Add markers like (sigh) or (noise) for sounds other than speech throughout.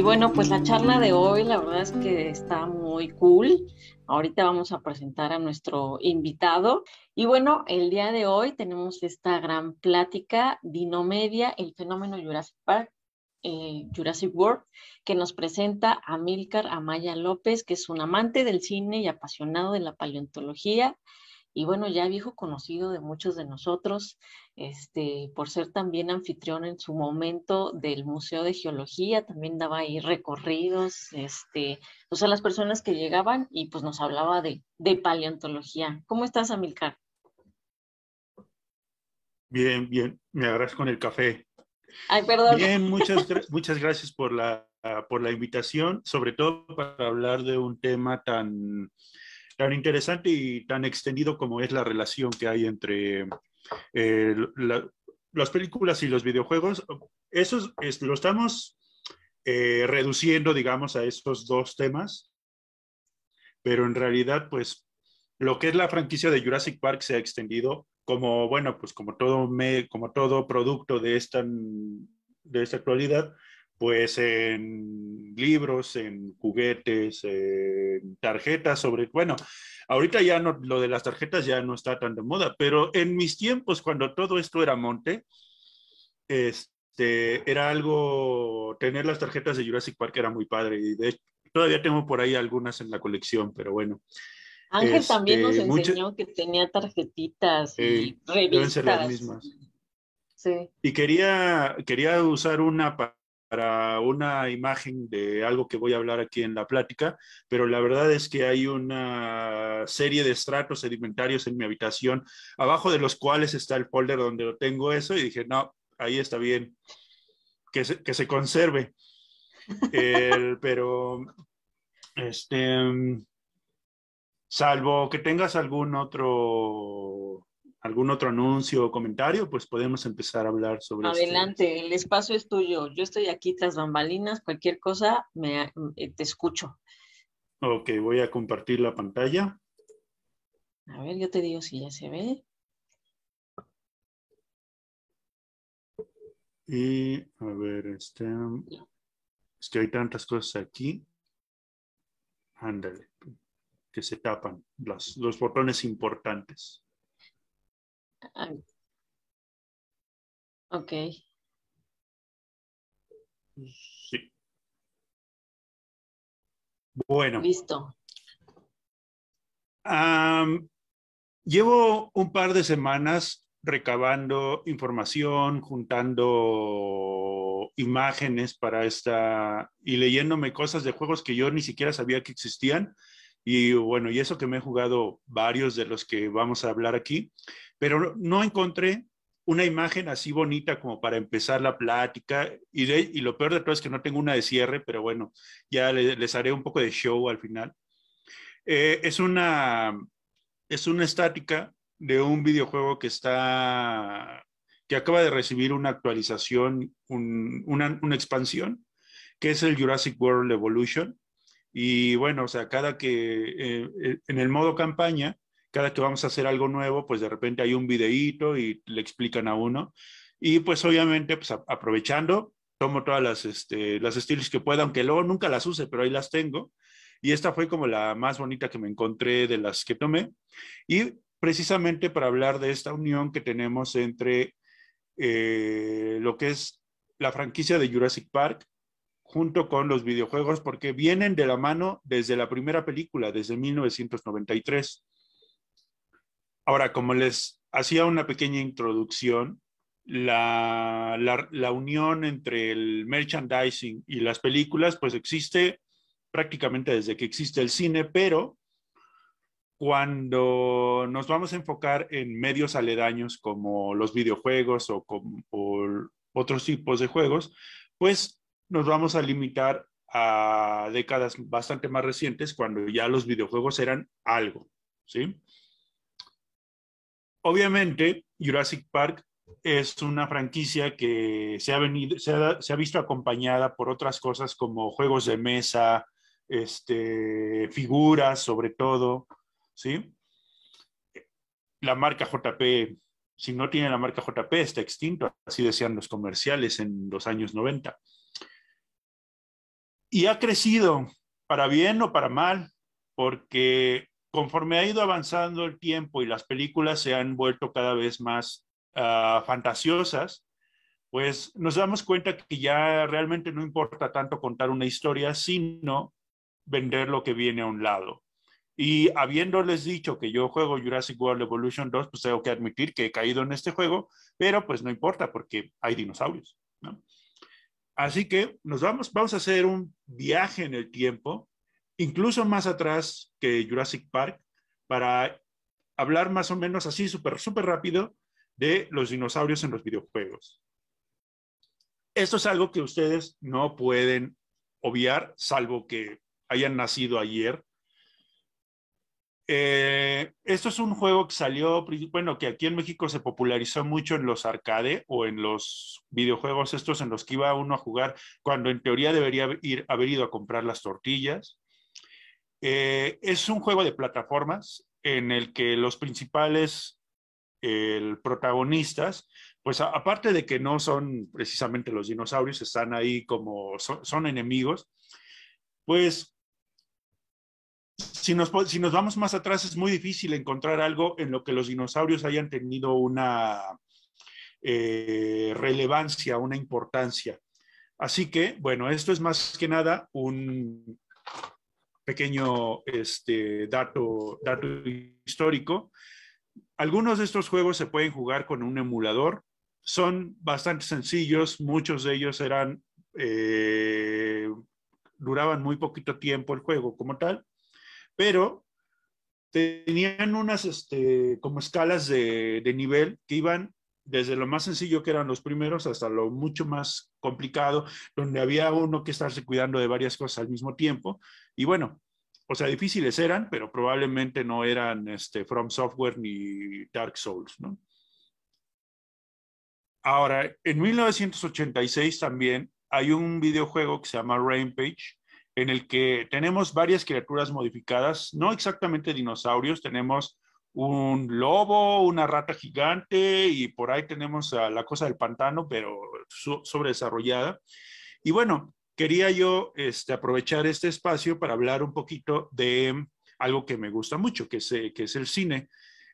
Y bueno, pues la charla de hoy, la verdad es que está muy cool. Ahorita vamos a presentar a nuestro invitado. Y bueno, el día de hoy tenemos esta gran plática, Dinomedia, el fenómeno Jurassic Park, eh, Jurassic World, que nos presenta a Milcar Amaya López, que es un amante del cine y apasionado de la paleontología y bueno, ya viejo conocido de muchos de nosotros, este, por ser también anfitrión en su momento del Museo de Geología, también daba ahí recorridos, este, o sea, las personas que llegaban y pues nos hablaba de, paleontología. ¿Cómo estás, Amilcar? Bien, bien, me agarras con el café. Ay, perdón. Bien, muchas, (laughs) muchas gracias por la, por la invitación, sobre todo para hablar de un tema tan tan interesante y tan extendido como es la relación que hay entre eh, las películas y los videojuegos. Eso este, lo estamos eh, reduciendo, digamos, a esos dos temas, pero en realidad, pues, lo que es la franquicia de Jurassic Park se ha extendido como, bueno, pues como todo, como todo producto de esta, de esta actualidad, pues en libros, en juguetes, en tarjetas, sobre, bueno, ahorita ya no, lo de las tarjetas ya no está tan de moda, pero en mis tiempos, cuando todo esto era monte, este, era algo, tener las tarjetas de Jurassic Park era muy padre, y de hecho, todavía tengo por ahí algunas en la colección, pero bueno. Ángel también nos este, enseñó que tenía tarjetitas y ser las mismas. Y quería, quería usar una para para una imagen de algo que voy a hablar aquí en la plática, pero la verdad es que hay una serie de estratos sedimentarios en mi habitación, abajo de los cuales está el folder donde lo tengo eso, y dije, no, ahí está bien, que se, conserve. (laughs) pero, este, mm, salvo que tengas algún otro algún otro anuncio o comentario, pues podemos empezar a hablar sobre Adelante, el espacio es tuyo. Yo estoy aquí tras bambalinas, cualquier cosa eh, te escucho. Ok, voy a compartir la pantalla. A ver, yo te digo si ya se ve. Y a ver, este, es que hay tantas cosas aquí. Ándale, que se tapan los botones importantes. Ah, ok. Sí. Bueno. Listo. llevo un par de semanas recabando información, juntando imágenes para esta y leyéndome cosas de juegos que yo ni siquiera sabía que existían. Y bueno, y eso que me he jugado varios de los que vamos a hablar aquí pero no encontré una imagen así bonita como para empezar la plática. Y, lo peor de todo es que no tengo una de cierre, pero bueno, ya les, haré un poco de show al final. Eh, es, una, es una estática de un videojuego que está que acaba de recibir una actualización, una, expansión, que es el Jurassic World Evolution. Y bueno, o sea, cada que eh, eh, en el modo campaña cada que vamos a hacer algo nuevo, pues de repente hay un videíto y le explican a uno. Y pues obviamente, pues, aprovechando, tomo todas las, este, estilos que pueda, aunque luego nunca las use, pero ahí las tengo. Y esta fue como la más bonita que me encontré de las que tomé. Y precisamente para hablar de esta unión que tenemos entre eh, lo que es la franquicia de Jurassic Park junto con los videojuegos, porque vienen de la mano desde la primera película, desde 1993. Ahora, como les hacía una pequeña introducción, la, unión entre el merchandising y las películas, pues existe prácticamente desde que existe el cine, pero cuando nos vamos a enfocar en medios aledaños como los videojuegos o, otros tipos de juegos, pues nos vamos a limitar a décadas bastante más recientes cuando ya los videojuegos eran algo, ¿sí? obviamente, Jurassic Park es una franquicia que se ha, se ha, visto acompañada por otras cosas como juegos de mesa, este, figuras sobre todo, ¿sí? La marca JP, si no tiene la marca JP, está extinto, así decían los comerciales en los años 90. Y ha crecido, para bien o para mal, porque conforme ha ido avanzando el tiempo y las películas se han vuelto cada vez más ah, fantasiosas, pues nos damos cuenta que ya realmente no importa tanto contar una historia, sino vender lo que viene a un lado. Y habiéndoles dicho que yo juego Jurassic World Evolution 2, pues tengo que admitir que he caído en este juego, pero pues no importa porque hay dinosaurios. Así que nos vamos, vamos a hacer un viaje en el tiempo incluso más atrás que Jurassic Park, para hablar más o menos así, súper, súper rápido, de los dinosaurios en los videojuegos. Esto es algo que ustedes no pueden obviar, salvo que hayan nacido ayer. Eh, esto es un juego que salió, bueno, que aquí en México se popularizó mucho en los arcade o en los videojuegos estos en los que iba uno a jugar cuando en teoría debería ir, haber ido a comprar las tortillas. Eh, es un juego de plataformas en el que los principales protagonistas, pues aparte de que no son precisamente los dinosaurios, están ahí como son enemigos, pues si nos, vamos más atrás es muy difícil encontrar algo en lo que los dinosaurios hayan tenido una eh, relevancia, una importancia. Así que, bueno, esto es más que nada un, pequeño este, dato, histórico. Algunos de estos juegos se pueden jugar con un emulador. Son bastante sencillos, muchos de ellos eran, eh, duraban muy poquito tiempo el juego como tal, pero tenían unas este, como escalas de, de nivel que iban desde lo más sencillo que eran los primeros hasta lo mucho más complicado, donde había uno que estarse cuidando de varias cosas al mismo tiempo. Y bueno, o sea, difíciles eran, pero probablemente no eran este, From Software ni Dark Souls, ¿no? Ahora, en 1986 también hay un videojuego que se llama Rampage, en el que tenemos varias criaturas modificadas, no exactamente dinosaurios, tenemos un lobo, una rata gigante y por ahí tenemos a la cosa del pantano, pero sobredesarrollada. Y bueno, quería yo este, aprovechar este espacio para hablar un poquito de algo que me gusta mucho, que es, eh, que es el cine.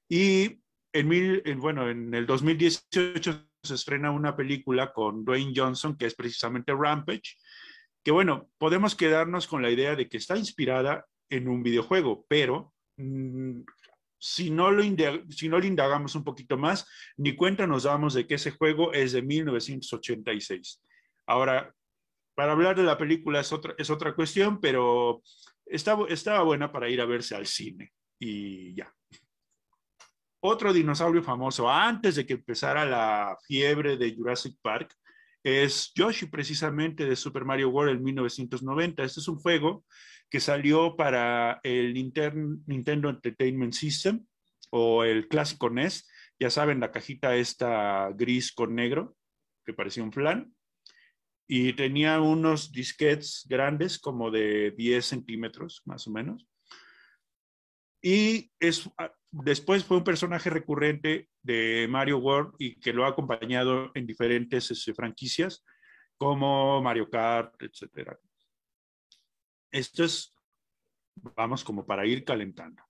Y en, bueno, en el 2018 se estrena una película con Dwayne Johnson, que es precisamente Rampage, que bueno, podemos quedarnos con la idea de que está inspirada en un videojuego, pero mm, si no, lo indagamos un poquito más, ni cuenta nos damos de que ese juego es de 1986. Ahora, para hablar de la película es otra, cuestión, pero estaba buena para ir a verse al cine y ya. Otro dinosaurio famoso, antes de que empezara la fiebre de Jurassic Park, es Yoshi, precisamente de Super Mario World en 1990. Este es un juego que salió para el Nintendo Entertainment System o el clásico NES. Ya saben, la cajita esta gris con negro, que parecía un flan. Y tenía unos disquets grandes, como de 10 centímetros, más o menos y es, ah, después fue un personaje recurrente de Mario World y que lo ha acompañado en diferentes este, franquicias como Mario Kart, etc. Esto es, vamos como para ir calentando.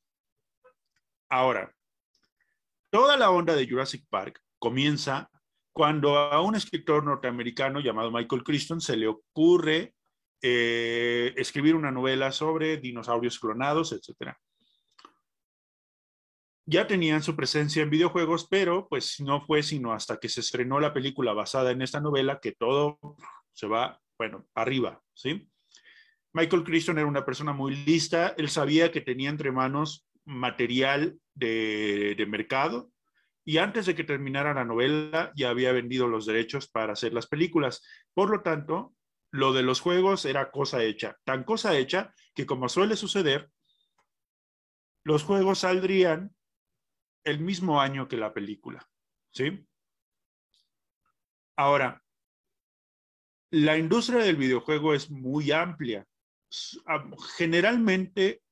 Ahora, toda la onda de Jurassic Park comienza cuando a un escritor norteamericano llamado Michael Crichton se le ocurre eh, escribir una novela sobre dinosaurios clonados, etcétera ya tenían su presencia en videojuegos, pero pues no fue sino hasta que se estrenó la película basada en esta novela que todo se va, bueno, arriba, ¿sí? Michael Crichton era una persona muy lista, él sabía que tenía entre manos material de, de mercado y antes de que terminara la novela ya había vendido los derechos para hacer las películas. Por lo tanto, lo de los juegos era cosa hecha, tan cosa hecha que como suele suceder, los juegos saldrían el mismo año que la película. ¿Sí? Ahora, la industria del videojuego es muy amplia. Generalmente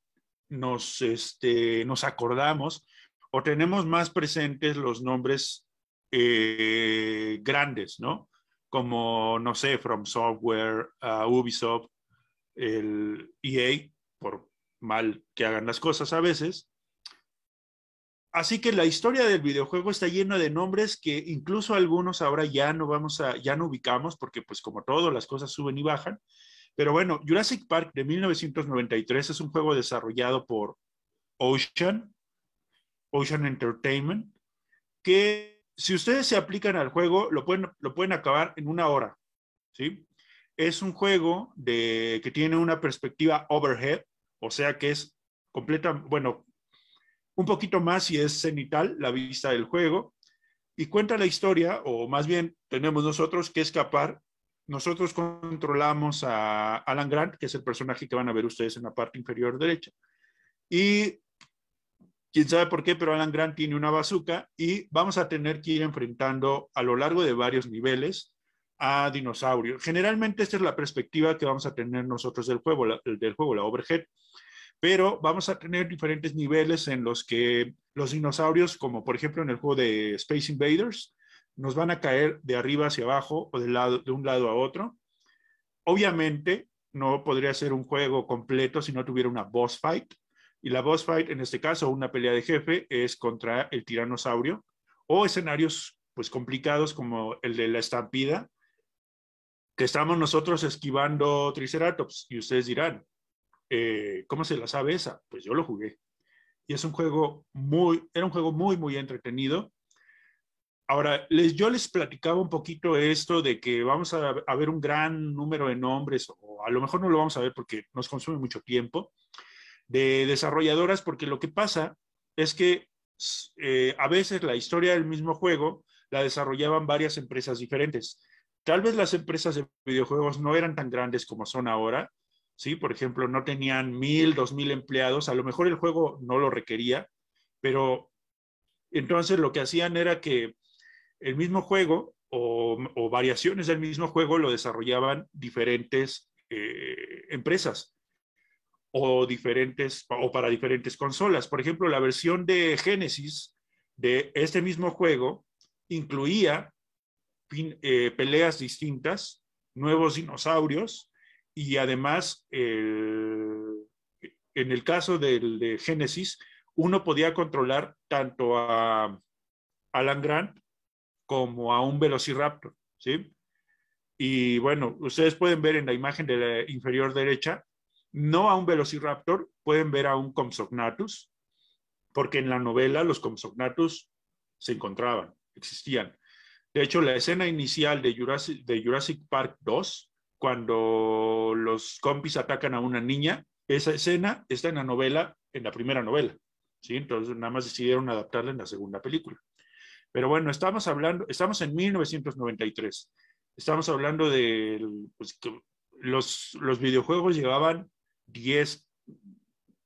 nos, este, nos acordamos o tenemos más presentes los nombres eh, grandes, ¿no? Como, no sé, From Software, uh, Ubisoft, el EA, por mal que hagan las cosas a veces, Así que la historia del videojuego está llena de nombres que incluso algunos ahora ya no vamos a, ya no ubicamos porque pues como todo las cosas suben y bajan. Pero bueno, Jurassic Park de 1993 es un juego desarrollado por Ocean, Ocean Entertainment, que si ustedes se aplican al juego lo pueden, lo pueden acabar en una hora, ¿sí? Es un juego de, que tiene una perspectiva overhead, o sea que es completa, bueno, un poquito más y es cenital, la vista del juego, y cuenta la historia, o más bien tenemos nosotros que escapar. Nosotros controlamos a Alan Grant, que es el personaje que van a ver ustedes en la parte inferior derecha. Y quién sabe por qué, pero Alan Grant tiene una bazooka y vamos a tener que ir enfrentando a lo largo de varios niveles a dinosaurios. Generalmente esta es la perspectiva que vamos a tener nosotros del juego, la, del juego, la overhead pero vamos a tener diferentes niveles en los que los dinosaurios, como por ejemplo en el juego de Space Invaders, nos van a caer de arriba hacia abajo o de, lado, de un lado a otro. Obviamente, no podría ser un juego completo si no tuviera una boss fight. Y la boss fight, en este caso, una pelea de jefe, es contra el tiranosaurio o escenarios pues complicados como el de la estampida, que estamos nosotros esquivando Triceratops. Y ustedes dirán, eh, ¿cómo se la sabe esa? Pues yo lo jugué. Y es un juego muy, era un juego muy, muy entretenido. Ahora, les, yo les platicaba un poquito esto de que vamos a, ver un gran número de nombres, o a lo mejor no lo vamos a ver porque nos consume mucho tiempo, de desarrolladoras, porque lo que pasa es que eh, a veces la historia del mismo juego la desarrollaban varias empresas diferentes. Tal vez las empresas de videojuegos no eran tan grandes como son ahora, ¿sí? Por ejemplo, no tenían mil, dos mil empleados, a lo mejor el juego no lo requería, pero entonces lo que hacían era que el mismo juego o, variaciones del mismo juego lo desarrollaban diferentes eh, empresas o diferentes o para diferentes consolas. Por ejemplo, la versión de Genesis de este mismo juego incluía eh, peleas distintas, nuevos dinosaurios, y además, eh, en el caso del, de Génesis, uno podía controlar tanto a Alan Grant como a un velociraptor, ¿sí? Y bueno, ustedes pueden ver en la imagen de la inferior derecha, no a un velociraptor, pueden ver a un Comsognatus, porque en la novela los Comsognatus se encontraban, existían. De hecho, la escena inicial de Jurassic, de Jurassic Park 2 cuando los compis atacan a una niña, esa escena está en la novela, en la primera novela. ¿sí? Entonces nada más decidieron adaptarla en la segunda película. Pero bueno, estamos hablando, estamos en 1993. Estamos hablando de pues, los, videojuegos llevaban 10,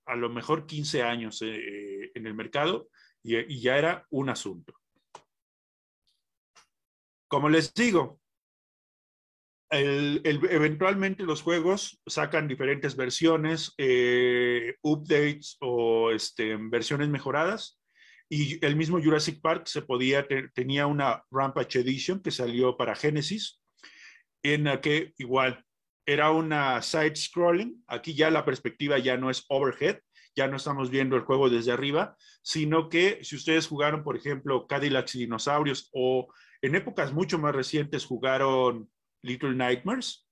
a lo mejor 15 años eh, eh, en el mercado y ya era un asunto. Como les digo, eventualmente los juegos sacan diferentes versiones, eh, updates o este, versiones mejoradas. Y el mismo Jurassic Park se podía, tenía una Rampage Edition que salió para Genesis, en la que igual era una side-scrolling. Aquí ya la perspectiva ya no es overhead, ya no estamos viendo el juego desde arriba, sino que si ustedes jugaron, por ejemplo, Cadillacs y Dinosaurios o en épocas mucho más recientes jugaron Little Nightmares.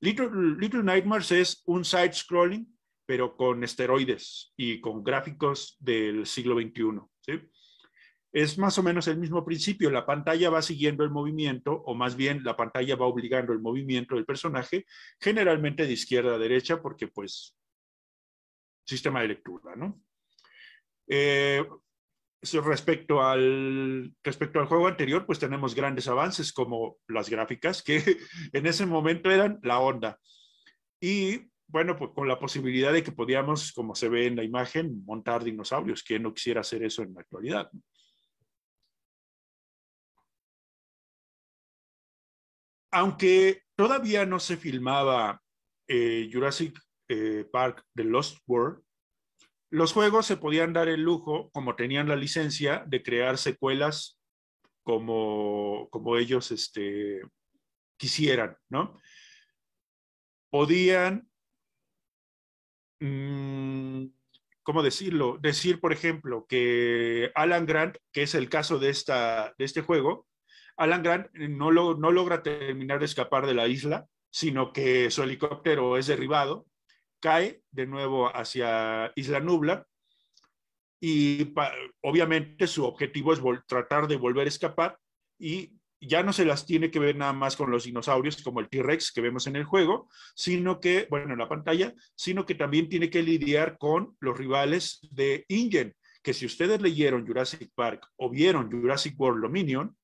Little, Nightmares es un side-scrolling, pero con esteroides y con gráficos del siglo XXI. Es más o menos el mismo principio, la pantalla va siguiendo el movimiento, o más bien la pantalla va obligando el movimiento del personaje, generalmente de izquierda a derecha, porque pues sistema de lectura, ¿no? Eh, Respecto al, respecto al juego anterior, pues tenemos grandes avances como las gráficas, que (laughs) en ese momento eran la onda. Y bueno, pues con la posibilidad de que podíamos, como se ve en la imagen, montar dinosaurios. que no quisiera hacer eso en la actualidad? Aunque todavía no se filmaba eh, Jurassic eh, Park The Lost World, los juegos se podían dar el lujo, como tenían la licencia, de crear secuelas como, como ellos este, quisieran, ¿no? Podían, mm, ¿cómo decirlo? Decir, por ejemplo, que Alan Grant, que es el caso de, esta, de este juego, Alan Grant no, no logra terminar de escapar de la isla, sino que su helicóptero es derribado cae de nuevo hacia Isla Nubla y obviamente su objetivo es tratar de volver a escapar y ya no se las tiene que ver nada más con los dinosaurios como el T-Rex que vemos en el juego, sino que, bueno, en la pantalla, sino que también tiene que lidiar con los rivales de Ingen, que si ustedes leyeron Jurassic Park o vieron Jurassic World Dominion,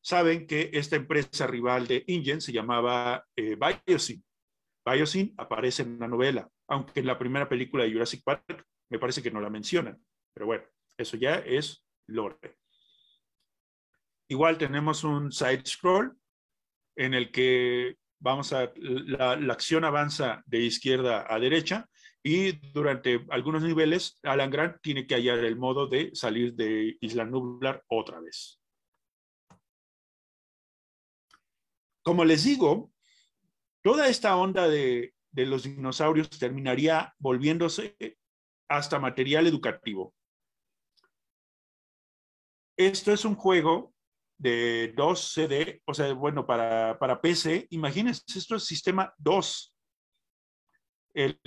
saben que esta empresa rival de Ingen se llamaba eh, Biosyn. Biosyn aparece en la novela aunque en la primera película de Jurassic Park me parece que no la mencionan. Pero bueno, eso ya es lore. Igual tenemos un side scroll en el que vamos a la, la, acción avanza de izquierda a derecha y durante algunos niveles Alan Grant tiene que hallar el modo de salir de Isla Nublar otra vez. Como les digo, toda esta onda de de los dinosaurios terminaría volviéndose hasta material educativo. Esto es un juego de 2 CD, o sea, bueno, para, para PC. Imagínense, esto es sistema 2. El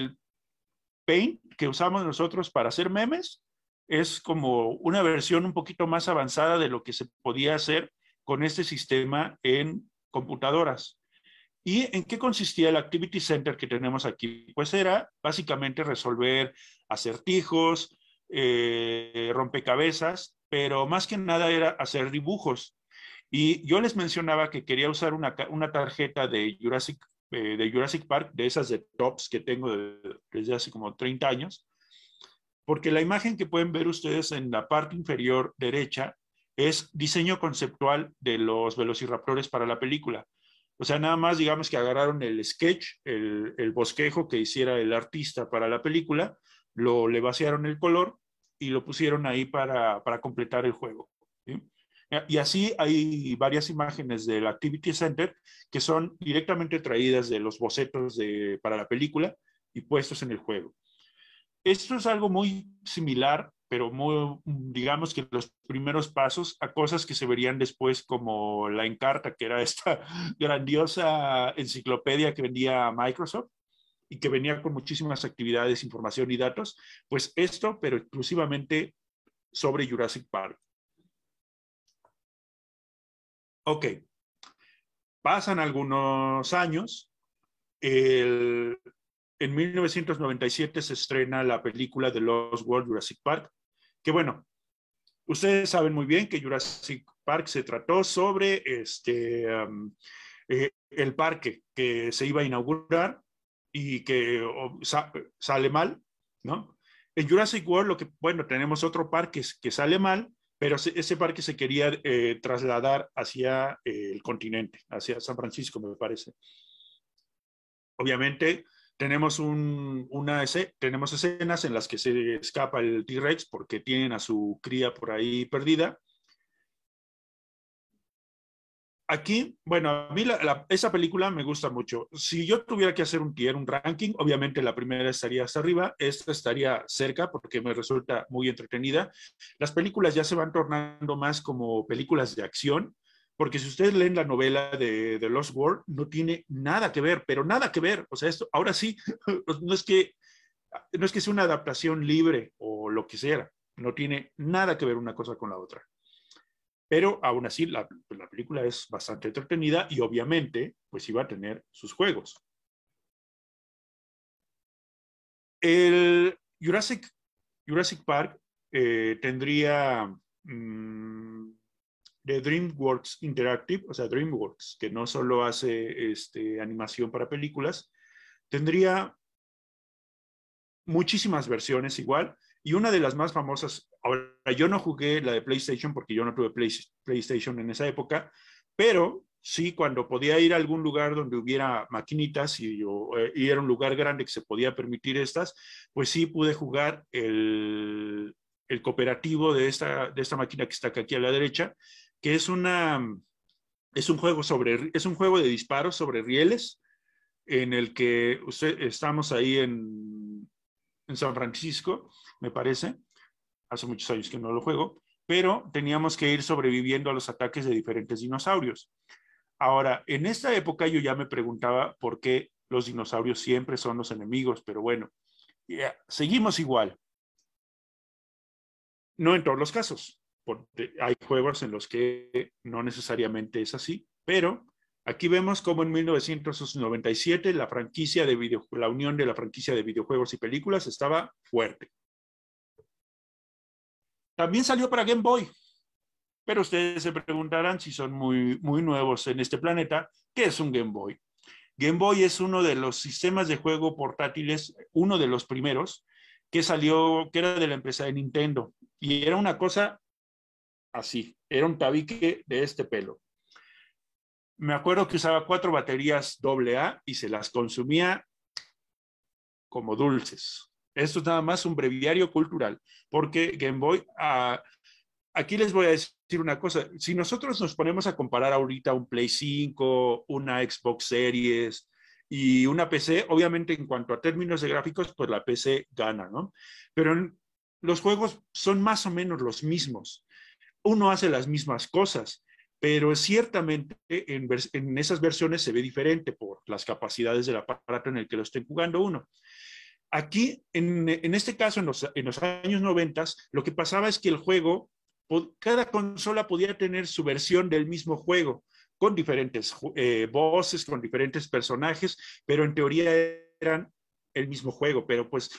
Paint que usamos nosotros para hacer memes es como una versión un poquito más avanzada de lo que se podía hacer con este sistema en computadoras. ¿Y en qué consistía el Activity Center que tenemos aquí? Pues era básicamente resolver acertijos, eh, rompecabezas, pero más que nada era hacer dibujos. Y yo les mencionaba que quería usar una, tarjeta eh, de Jurassic, Park, de esas de tops que tengo desde hace como 30 años, porque la imagen que pueden ver ustedes en la parte inferior derecha es diseño conceptual de los velociraptores para la película. O sea, nada más digamos que agarraron el sketch, el, bosquejo que hiciera el artista para la película, lo le vaciaron el color y lo pusieron ahí para, completar el juego. Y así hay varias imágenes del Activity Center que son directamente traídas de los bocetos para la película y puestos en el juego. Esto es algo muy similar pero digamos que los primeros pasos a cosas que se verían después como la Encarta, que era esta (laughs) grandiosa enciclopedia que vendía Microsoft y que venía con muchísimas actividades, información y datos, pues esto, pero exclusivamente sobre Jurassic Park. Ok, pasan algunos años, en 1997 se estrena la película de Lost World Jurassic Park, que bueno, ustedes saben muy bien que Jurassic Park se trató sobre este, eh, el parque que se iba a inaugurar y que sale mal, ¿no? En Jurassic World, lo que, bueno, tenemos otro parque que sale mal, pero ese parque se quería eh, trasladar hacia eh, el continente, hacia San Francisco, me parece. Obviamente, tenemos, tenemos escenas en las que se escapa el T-Rex porque tienen a su cría por ahí perdida. Aquí, bueno, a mí esa película me gusta mucho. Si yo tuviera que hacer un tier, un ranking, obviamente la primera estaría hasta arriba, esta estaría cerca porque me resulta muy entretenida. Las películas ya se van tornando más como películas de acción, porque si ustedes leen la novela de, The Lost World, no tiene nada que ver, pero nada que ver. O sea, esto, ahora sí, (laughs) pues, no es que, no es que sea una adaptación libre o lo que sea, no tiene nada que ver una cosa con la otra. Pero aún así, la, película es bastante entretenida y obviamente, pues iba a tener sus juegos. El Jurassic, Jurassic Park eh, tendría mm, de DreamWorks Interactive, o sea, DreamWorks, que no solo hace este, animación para películas, tendría muchísimas versiones igual. Y una de las más famosas, ahora yo no jugué la de PlayStation porque yo no tuve PlayStation en esa época, pero sí cuando podía ir a algún lugar donde hubiera maquinitas y, yo, eh, era un lugar grande que se podía permitir estas, pues sí pude jugar el, el cooperativo de esta, de esta máquina que está aquí a la derecha, que es una mm, es un juego sobre es un juego de disparos sobre rieles en el que usted, estamos ahí en, San Francisco, me parece. Hace muchos años que no lo juego, pero teníamos que ir sobreviviendo a los ataques de diferentes dinosaurios. Ahora, en esta época yo ya me preguntaba por qué los dinosaurios siempre son los enemigos, pero bueno, seguimos igual. No en todos los casos hay juegos en los que no necesariamente es así, pero aquí vemos cómo en 1997 la franquicia de video, la unión de la franquicia de videojuegos y películas estaba fuerte. También salió para Game Boy, pero ustedes se preguntarán si son muy, muy nuevos en este planeta, ¿qué es un Game Boy? Game Boy es uno de los sistemas de juego portátiles, uno de los primeros, que salió, que era de la empresa de Nintendo. Y era una cosa así, era un tabique de este pelo. Me acuerdo que usaba cuatro baterías AA y se las consumía como dulces. Esto es nada más un breviario cultural, porque Game Boy, ah, aquí les voy a decir una cosa, si nosotros nos ponemos a comparar ahorita un Play 5, una Xbox Series y una PC, obviamente en cuanto a términos de gráficos, pues la PC gana, ¿no? Pero los juegos son más o menos los mismos uno hace las mismas cosas, pero ciertamente en, esas versiones se ve diferente por las capacidades del aparato en el que lo estén jugando uno. Aquí, en, este caso, en los, años 90, lo que pasaba es que el juego, cada consola podía tener su versión del mismo juego, con diferentes eh, voces, con diferentes personajes, pero en teoría eran el mismo juego, pero pues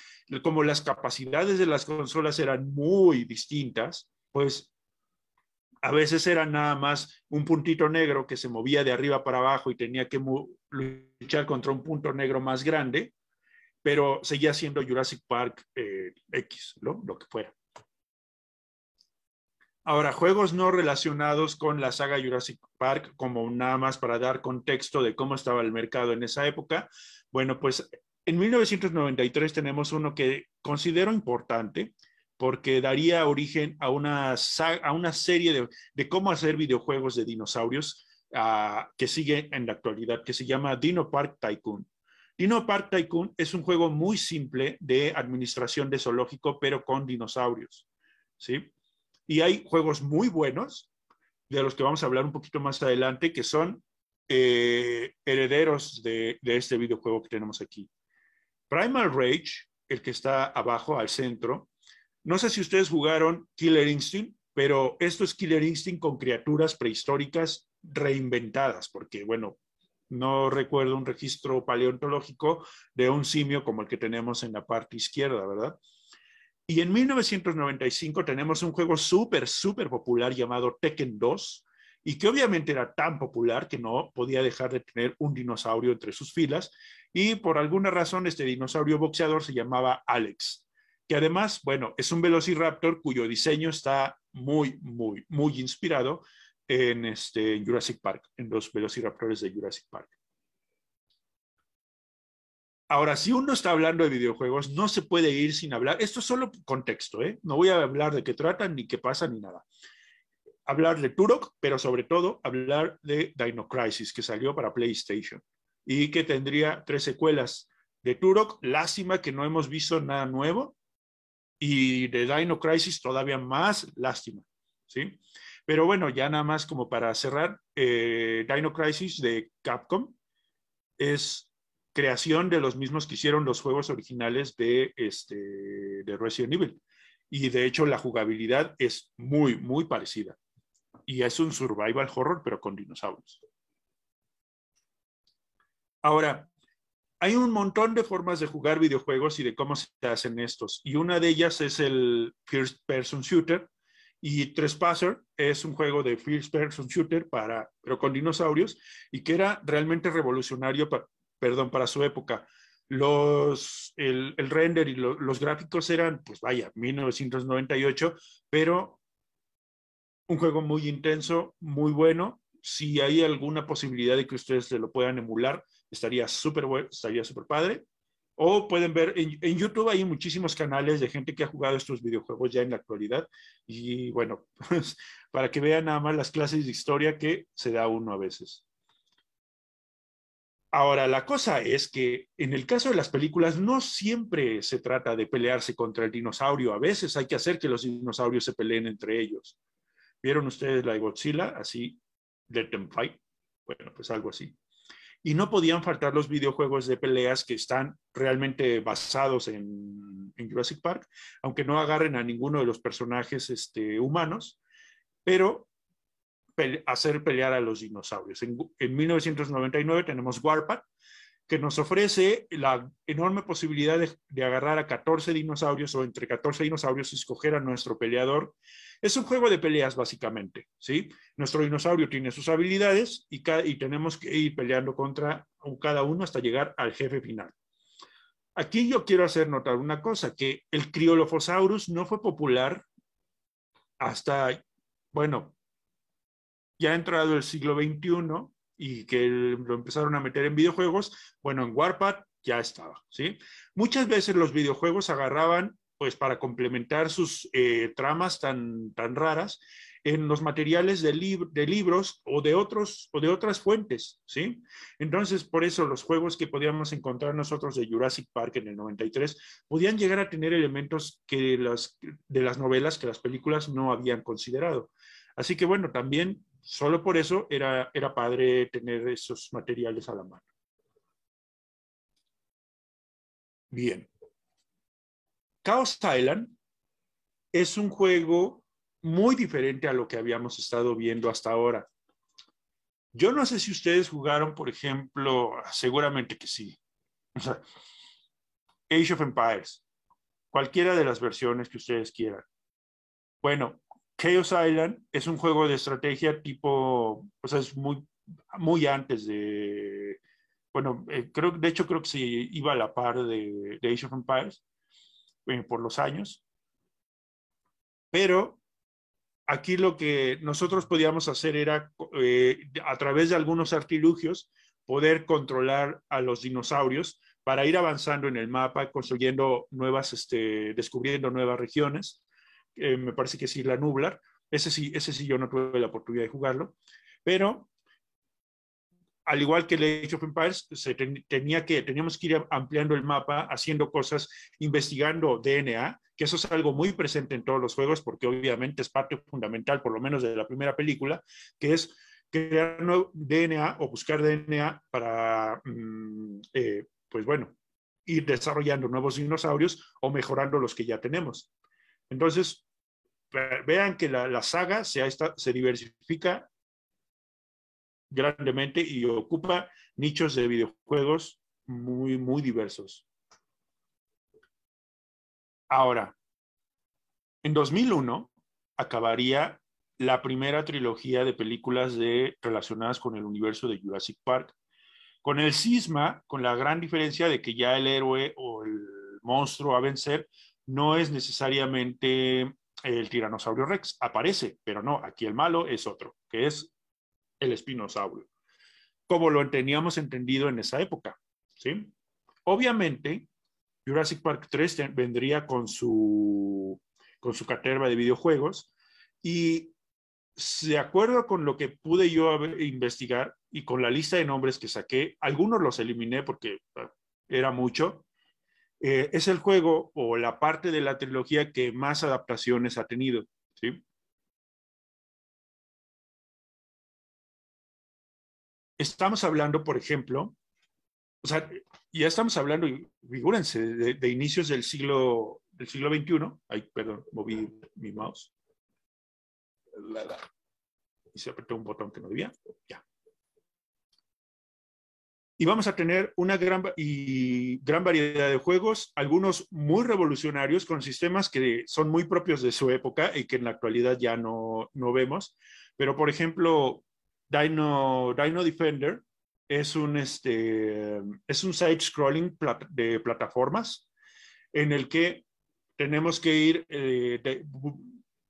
como las capacidades de las consolas eran muy distintas, pues a veces era nada más un puntito negro que se movía de arriba para abajo y tenía que luchar contra un punto negro más grande, pero seguía siendo Jurassic Park eh, X, lo que fuera. Ahora, juegos no relacionados con la saga Jurassic Park, como nada más para dar contexto de cómo estaba el mercado en esa época. Bueno, pues en 1993 tenemos uno que considero importante, porque daría origen a una, a una serie de, cómo hacer videojuegos de dinosaurios ah, que sigue en la actualidad, que se llama Dino Park Tycoon. Dino Park Tycoon es un juego muy simple de administración de zoológico, pero con dinosaurios. ¿sí? Y hay juegos muy buenos, de los que vamos a hablar un poquito más adelante, que son eh, herederos de, de, este videojuego que tenemos aquí. Primal Rage, el que está abajo al centro, no sé si ustedes jugaron Killer Instinct, pero esto es Killer Instinct con criaturas prehistóricas reinventadas, porque bueno, no recuerdo un registro paleontológico de un simio como el que tenemos en la parte izquierda, ¿verdad? Y en 1995 tenemos un juego súper, súper popular llamado Tekken 2, y que obviamente era tan popular que no podía dejar de tener un dinosaurio entre sus filas, y por alguna razón este dinosaurio boxeador se llamaba Alex que además, bueno, es un Velociraptor cuyo diseño está muy, muy, muy inspirado en, este, Jurassic Park, en los Velociraptores de Jurassic Park. Ahora, si uno está hablando de videojuegos, no se puede ir sin hablar. Esto es solo contexto, ¿eh? No voy a hablar de qué tratan, ni qué pasa, ni nada. Hablar de Turok, pero sobre todo hablar de Dino Crisis, que salió para PlayStation y que tendría tres secuelas de Turok. Lástima que no hemos visto nada nuevo y de Dino Crisis todavía más lástima, ¿sí? Pero bueno, ya nada más como para cerrar, eh, Dino Crisis de Capcom es creación de los mismos que hicieron los juegos originales de, este, de Resident Evil. Y de hecho la jugabilidad es muy, muy parecida. Y es un survival horror, pero con dinosaurios. Ahora, hay un montón de formas de jugar videojuegos y de cómo se hacen estos. Y una de ellas es el First Person Shooter. Y Trespasser es un juego de First Person Shooter, para, pero con dinosaurios, y que era realmente revolucionario, perdón, para su época. Los, el, el render y los gráficos eran, pues vaya, 1998, pero un juego muy intenso, muy bueno. Si hay alguna posibilidad de que ustedes se lo puedan emular, estaría súper bueno, estaría súper padre. O pueden ver, en, en, YouTube hay muchísimos canales de gente que ha jugado estos videojuegos ya en la actualidad. Y bueno, (laughs) pues, para que vean nada más las clases de historia que se da uno a veces. Ahora, la cosa es que en el caso de las películas no siempre se trata de pelearse contra el dinosaurio. A veces hay que hacer que los dinosaurios se peleen entre ellos. ¿Vieron ustedes la de Godzilla? Así, Let them fight. Bueno, pues algo así y no podían faltar los videojuegos de peleas que están realmente basados en, Jurassic Park, aunque no agarren a ninguno de los personajes este, humanos, pero hacer pelear a los dinosaurios. En, 1999 tenemos Warpath, que nos ofrece la enorme posibilidad de, de, agarrar a 14 dinosaurios o entre 14 dinosaurios y escoger a nuestro peleador es un juego de peleas, básicamente, ¿sí? Nuestro dinosaurio tiene sus habilidades y, y tenemos que ir peleando contra cada uno hasta llegar al jefe final. Aquí yo quiero hacer notar una cosa, que el Criolophosaurus no fue popular hasta, bueno, ya entrado el siglo XXI y que lo empezaron a meter en videojuegos, bueno, en Warpath ya estaba, ¿sí? Muchas veces los videojuegos agarraban pues para complementar sus eh, tramas tan, tan raras en los materiales de, de, libros o de, otros, o de otras fuentes, ¿sí? Entonces, por eso los juegos que podíamos encontrar nosotros de Jurassic Park en el 93 podían llegar a tener elementos que las, de las novelas que las películas no habían considerado. Así que bueno, también solo por eso era, era padre tener esos materiales a la mano. Bien. Chaos Island es un juego muy diferente a lo que habíamos estado viendo hasta ahora. Yo no sé si ustedes jugaron, por ejemplo, seguramente que sí. Age of Empires, cualquiera de las versiones que ustedes quieran. Bueno, Chaos Island es un juego de estrategia tipo, o sea, es muy, muy antes de, bueno, eh, creo, de hecho creo que se iba a la par de Age of Empires. Eh, por los años. Pero aquí lo que nosotros podíamos hacer era, eh, a través de algunos artilugios, poder controlar a los dinosaurios para ir avanzando en el mapa, construyendo nuevas, este, descubriendo nuevas regiones. Eh, me parece que es la Nublar. Ese sí, ese sí yo no tuve la oportunidad de jugarlo. Pero al igual que el Age of Empires, se tenía que, teníamos que ir ampliando el mapa, haciendo cosas, investigando DNA, que eso es algo muy presente en todos los juegos, porque obviamente es parte fundamental, por lo menos de la primera película, que es crear DNA o buscar DNA para, mm, eh, pues bueno, ir desarrollando nuevos dinosaurios o mejorando los que ya tenemos. Entonces, vean que la, saga se diversifica grandemente y ocupa nichos de videojuegos muy, muy diversos. Ahora, en 2001 acabaría la primera trilogía de películas relacionadas con el universo de Jurassic Park, con el cisma, con la gran diferencia de que ya el héroe o el monstruo a vencer no es necesariamente el tiranosaurio Rex, aparece, pero no, aquí el malo es otro, que es el espinosaurio, como lo teníamos entendido en esa época. ¿sí? Obviamente, Jurassic Park 3 vendría con su, con su caterva de videojuegos y de acuerdo con lo que pude yo investigar y con la lista de nombres que saqué, algunos los eliminé porque ah, era mucho, eh, es el juego o la parte de la trilogía que más adaptaciones ha tenido. ¿sí? Estamos hablando, por ejemplo, o sea, ya estamos hablando, figúrense, de, de inicios del siglo, del siglo XXI. Ay, perdón, moví mi mouse. Y se apretó un botón que no debía. Ya. Y vamos a tener una gran, y gran variedad de juegos, algunos muy revolucionarios con sistemas que son muy propios de su época y que en la actualidad ya no, no vemos. Pero, por ejemplo, Dino, Defender es un, este, es un side-scrolling de plataformas en el que tenemos que ir eh,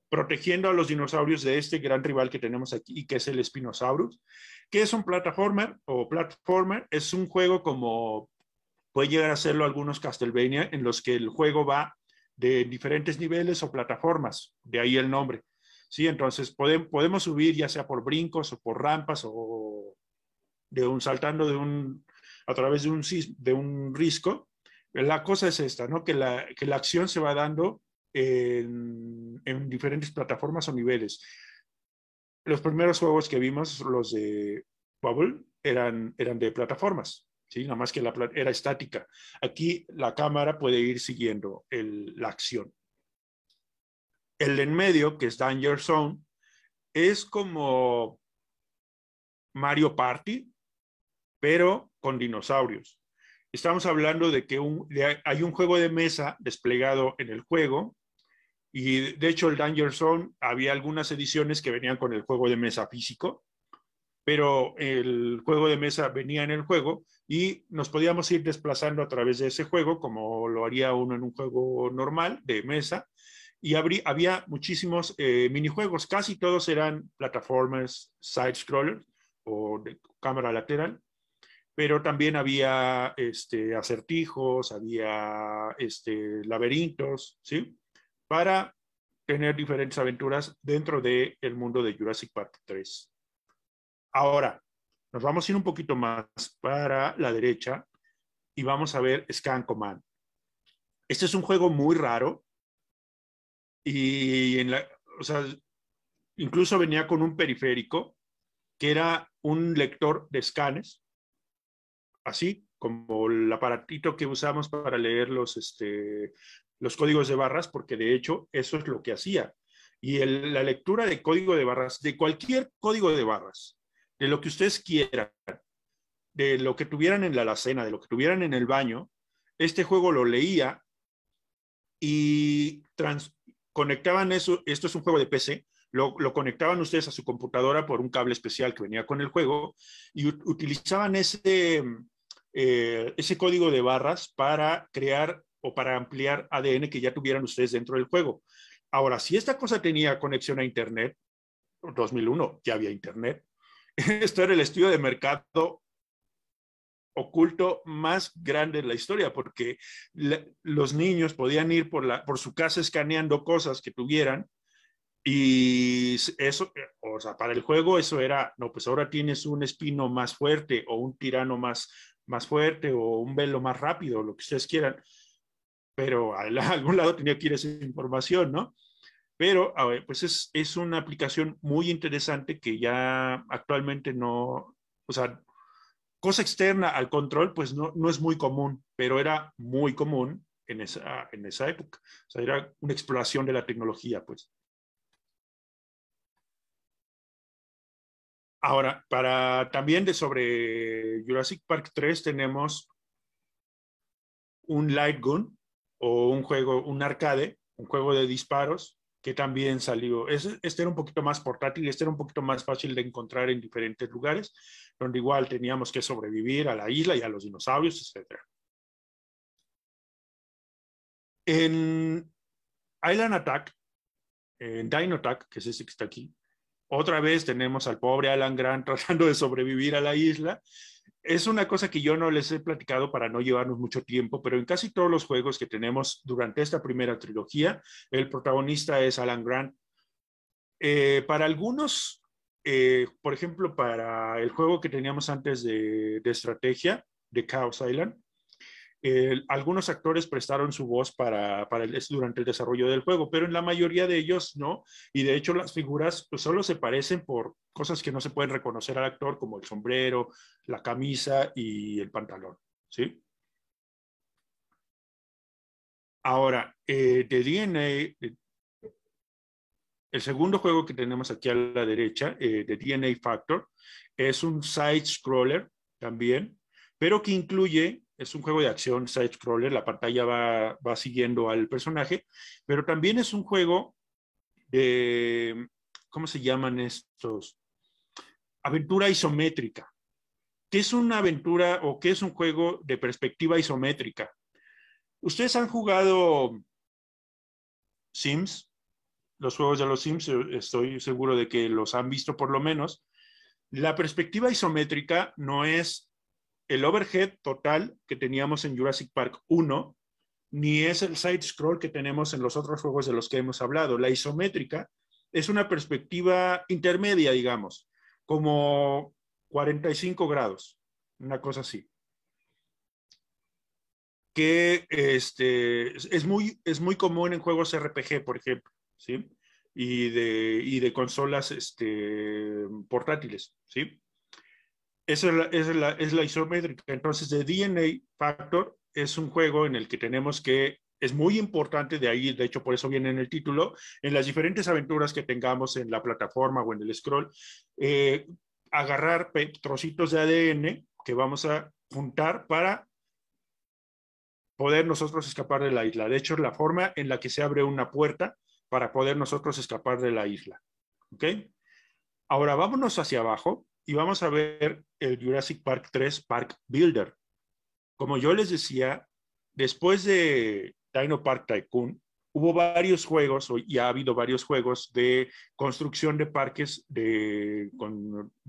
protegiendo a los dinosaurios de este gran rival que tenemos aquí, que es el Spinosaurus. que es un plataformer o platformer? Es un juego como puede llegar a serlo algunos Castlevania, en los que el juego va de diferentes niveles o plataformas, de ahí el nombre. ¿sí? Entonces podemos subir ya sea por brincos o por rampas o de un, saltando de un, a través de un, de un risco. La cosa es esta, ¿no? Que la, que la acción se va dando en, diferentes plataformas o niveles. Los primeros juegos que vimos, los de Bubble, eran, eran de plataformas, ¿sí? Nada más que la era estática. Aquí la cámara puede ir siguiendo la acción. El en medio, que es Danger Zone, es como Mario Party, pero con dinosaurios. Estamos hablando de que hay un juego de mesa desplegado en el juego y de hecho el Danger Zone había algunas ediciones que venían con el juego de mesa físico, pero el juego de mesa venía en el juego y nos podíamos ir desplazando a través de ese juego como lo haría uno en un juego normal de mesa y había muchísimos eh, minijuegos, casi todos eran plataformas side-scroller o de cámara lateral, pero también había este, acertijos, había este, laberintos, ¿sí? Para tener diferentes aventuras dentro del mundo de Jurassic Park 3. Ahora, nos vamos a ir un poquito más para la derecha y vamos a ver Scan Command. Este es un juego muy raro, y en la, o sea, incluso venía con un periférico que era un lector de escanes, así como el aparatito que usamos para leer los, este, los códigos de barras, porque de hecho eso es lo que hacía. Y la lectura de código de barras, de cualquier código de barras, de lo que ustedes quieran, de lo que tuvieran en la alacena, de lo que tuvieran en el baño, este juego lo leía y trans, conectaban eso, esto es un juego de PC, lo, conectaban ustedes a su computadora por un cable especial que venía con el juego y utilizaban ese, eh, ese código de barras para crear o para ampliar ADN que ya tuvieran ustedes dentro del juego. Ahora, si esta cosa tenía conexión a Internet, 2001 ya había Internet, (laughs) esto era el estudio de mercado oculto más grande de la historia, porque los niños podían ir por, la, por su casa escaneando cosas que tuvieran y eso, eh, o sea, para el juego eso era, no, pues ahora tienes un espino más fuerte o un tirano más, más fuerte o un velo más rápido, lo que ustedes quieran, pero a, (laughs) algún lado tenía que ir esa información, ¿no? Pero, a ver, pues es, es una aplicación muy interesante que ya actualmente no, o sea, Cosa externa al control, pues no, es muy común, pero era muy común en esa, en esa época. O sea, era una exploración de la tecnología, pues. Ahora, para también de sobre Jurassic Park 3 tenemos un light gun o un juego, un arcade, un juego de disparos que también salió. este era un poquito más portátil, este era un poquito más fácil de encontrar en diferentes lugares, donde igual teníamos que sobrevivir a la isla y a los dinosaurios, etc. En Island Attack, en Dino Attack, que es este que está aquí, otra vez tenemos al pobre Alan Grant (laughs) tratando de sobrevivir a la isla es una cosa que yo no les he platicado para no llevarnos mucho tiempo, pero en casi todos los juegos que tenemos durante esta primera trilogía, el protagonista es Alan Grant. Eh, para algunos, eh, por ejemplo, para el juego que teníamos antes de estrategia, de Chaos Island, eh, algunos actores prestaron su voz para, el, durante el desarrollo del juego, pero en la mayoría de ellos no. Y de hecho las figuras pues, solo se parecen por cosas que no se pueden reconocer al actor, como el sombrero, la camisa y el pantalón. ¿sí? Ahora, The eh, de DNA, eh, el segundo juego que tenemos aquí a la derecha, de DNA Factor, es un side-scroller también, pero que incluye es un juego de acción side-scroller, la pantalla va, va, siguiendo al personaje, pero también es un juego de, ¿cómo se llaman estos? Aventura isométrica. ¿Qué es una aventura o qué es un juego de perspectiva isométrica? ¿Ustedes han jugado Sims? Los juegos de los Sims, estoy seguro de que los han visto por lo menos. La perspectiva isométrica no es el overhead total que teníamos en Jurassic Park 1, ni es el side scroll que tenemos en los otros juegos de los que hemos hablado. La isométrica es una perspectiva intermedia, digamos, como 45 grados, una cosa así. Que este, es, muy, es muy común en juegos RPG, por ejemplo, ¿sí? Y de, de consolas este, portátiles, ¿sí? Esa es la, es, la, isométrica. Entonces, the DNA Factor es un juego en el que tenemos que es muy importante, de ahí, de hecho, por eso viene en el título, en las diferentes aventuras que tengamos en la plataforma o en el scroll, eh, agarrar trocitos de ADN que vamos a juntar para poder nosotros escapar de la isla. De hecho, es la forma en la que se abre una puerta para poder nosotros escapar de la isla. ¿Ok? Ahora vámonos hacia abajo y vamos a ver el Jurassic Park 3 Park Builder. Como yo les decía, después de Dino Park Tycoon, hubo varios juegos y ha habido varios juegos de construcción de parques de,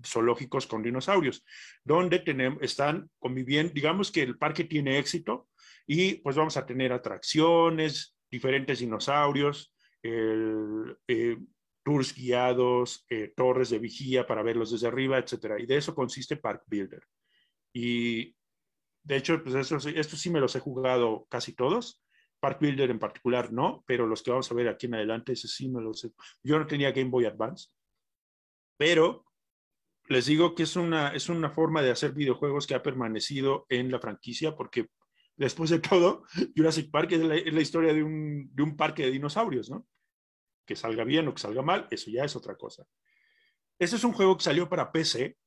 zoológicos con dinosaurios, donde tenemos, están conviviendo, digamos que el parque tiene éxito y pues vamos a tener atracciones, diferentes dinosaurios, el, eh, tours guiados, eh, torres de vigía para verlos desde arriba, etcétera. Y de eso consiste Park Builder. Y de hecho, pues estos esto sí me los he jugado casi todos. Park Builder en particular no, pero los que vamos a ver aquí en adelante, ese sí me los he... Yo no tenía Game Boy Advance, pero les digo que es una, es una forma de hacer videojuegos que ha permanecido en la franquicia, porque después de todo, (laughs) Jurassic Park es la, historia de un parque de dinosaurios, ¿no? Que salga bien o que salga mal, eso ya es otra cosa. Este es un juego que salió para PC,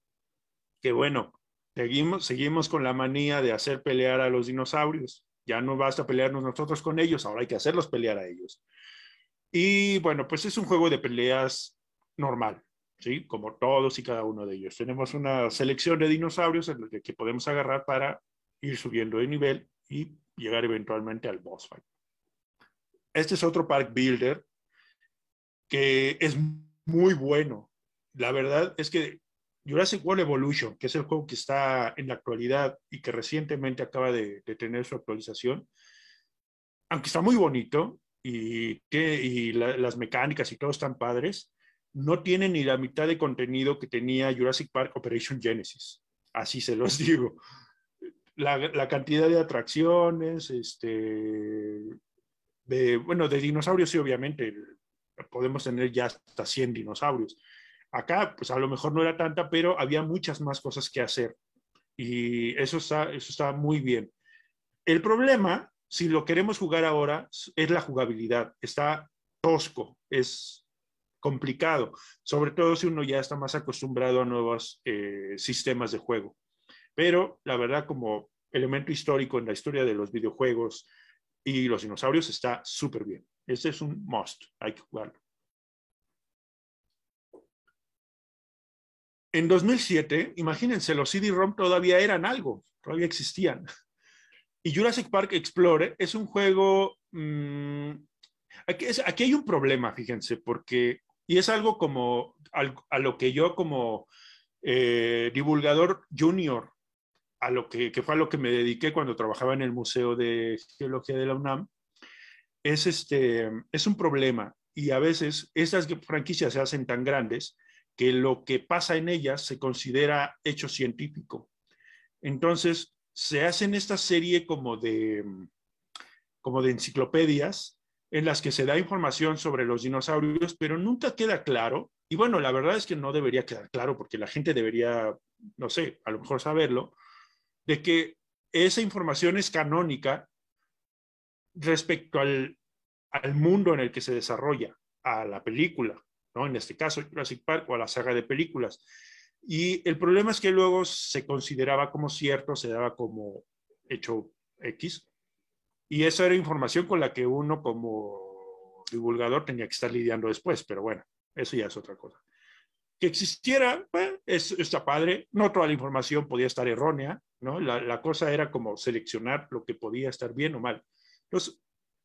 que bueno, seguimos, seguimos con la manía de hacer pelear a los dinosaurios. Ya no basta pelearnos nosotros con ellos, ahora hay que hacerlos pelear a ellos. Y bueno, pues es un juego de peleas normal, ¿sí? Como todos y cada uno de ellos. Tenemos una selección de dinosaurios en que podemos agarrar para ir subiendo de nivel y llegar eventualmente al boss fight. Este es otro park builder que es muy bueno. La verdad es que Jurassic World Evolution, que es el juego que está en la actualidad y que recientemente acaba de, tener su actualización, aunque está muy bonito y, que, y las mecánicas y todo están padres, no tiene ni la mitad de contenido que tenía Jurassic Park Operation Genesis. Así se los (laughs) digo. La, cantidad de atracciones, este, de, bueno, de dinosaurios sí, obviamente, podemos tener ya hasta 100 dinosaurios. Acá, pues a lo mejor no era tanta, pero había muchas más cosas que hacer. Y eso está, eso está muy bien. El problema, si lo queremos jugar ahora, es la jugabilidad. Está tosco, es complicado, sobre todo si uno ya está más acostumbrado a nuevos eh, sistemas de juego. Pero la verdad, como elemento histórico en la historia de los videojuegos y los dinosaurios, está súper bien. Ese es un must, hay que jugarlo. En 2007, imagínense, los CD-ROM todavía eran algo, todavía existían. Y Jurassic Park Explore es un juego... Mm, aquí, hay un problema, fíjense, porque... Y es algo como a lo que yo como eh, divulgador junior, a lo que, que, fue a lo que me dediqué cuando trabajaba en el Museo de Geología de la UNAM, es, este, es un problema y a veces estas franquicias se hacen tan grandes que lo que pasa en ellas se considera hecho científico. Entonces, se hacen esta serie como de, mm, como de enciclopedias en las que se da información sobre los dinosaurios, pero nunca queda claro. Y bueno, la verdad es que no debería quedar claro porque la gente debería, no sé, a lo mejor saberlo, de que esa información es canónica respecto al, mundo en el que se desarrolla, a la película, ¿no? en este caso Jurassic Park o a la saga de películas. Y el problema es que luego se consideraba como cierto, se daba como hecho X, y esa era información con la que uno como divulgador tenía que estar lidiando después, pero bueno, eso ya es otra cosa. Que existiera, pues, está padre, no toda la información podía estar errónea, ¿no? la cosa era como seleccionar lo que podía estar bien o mal. Los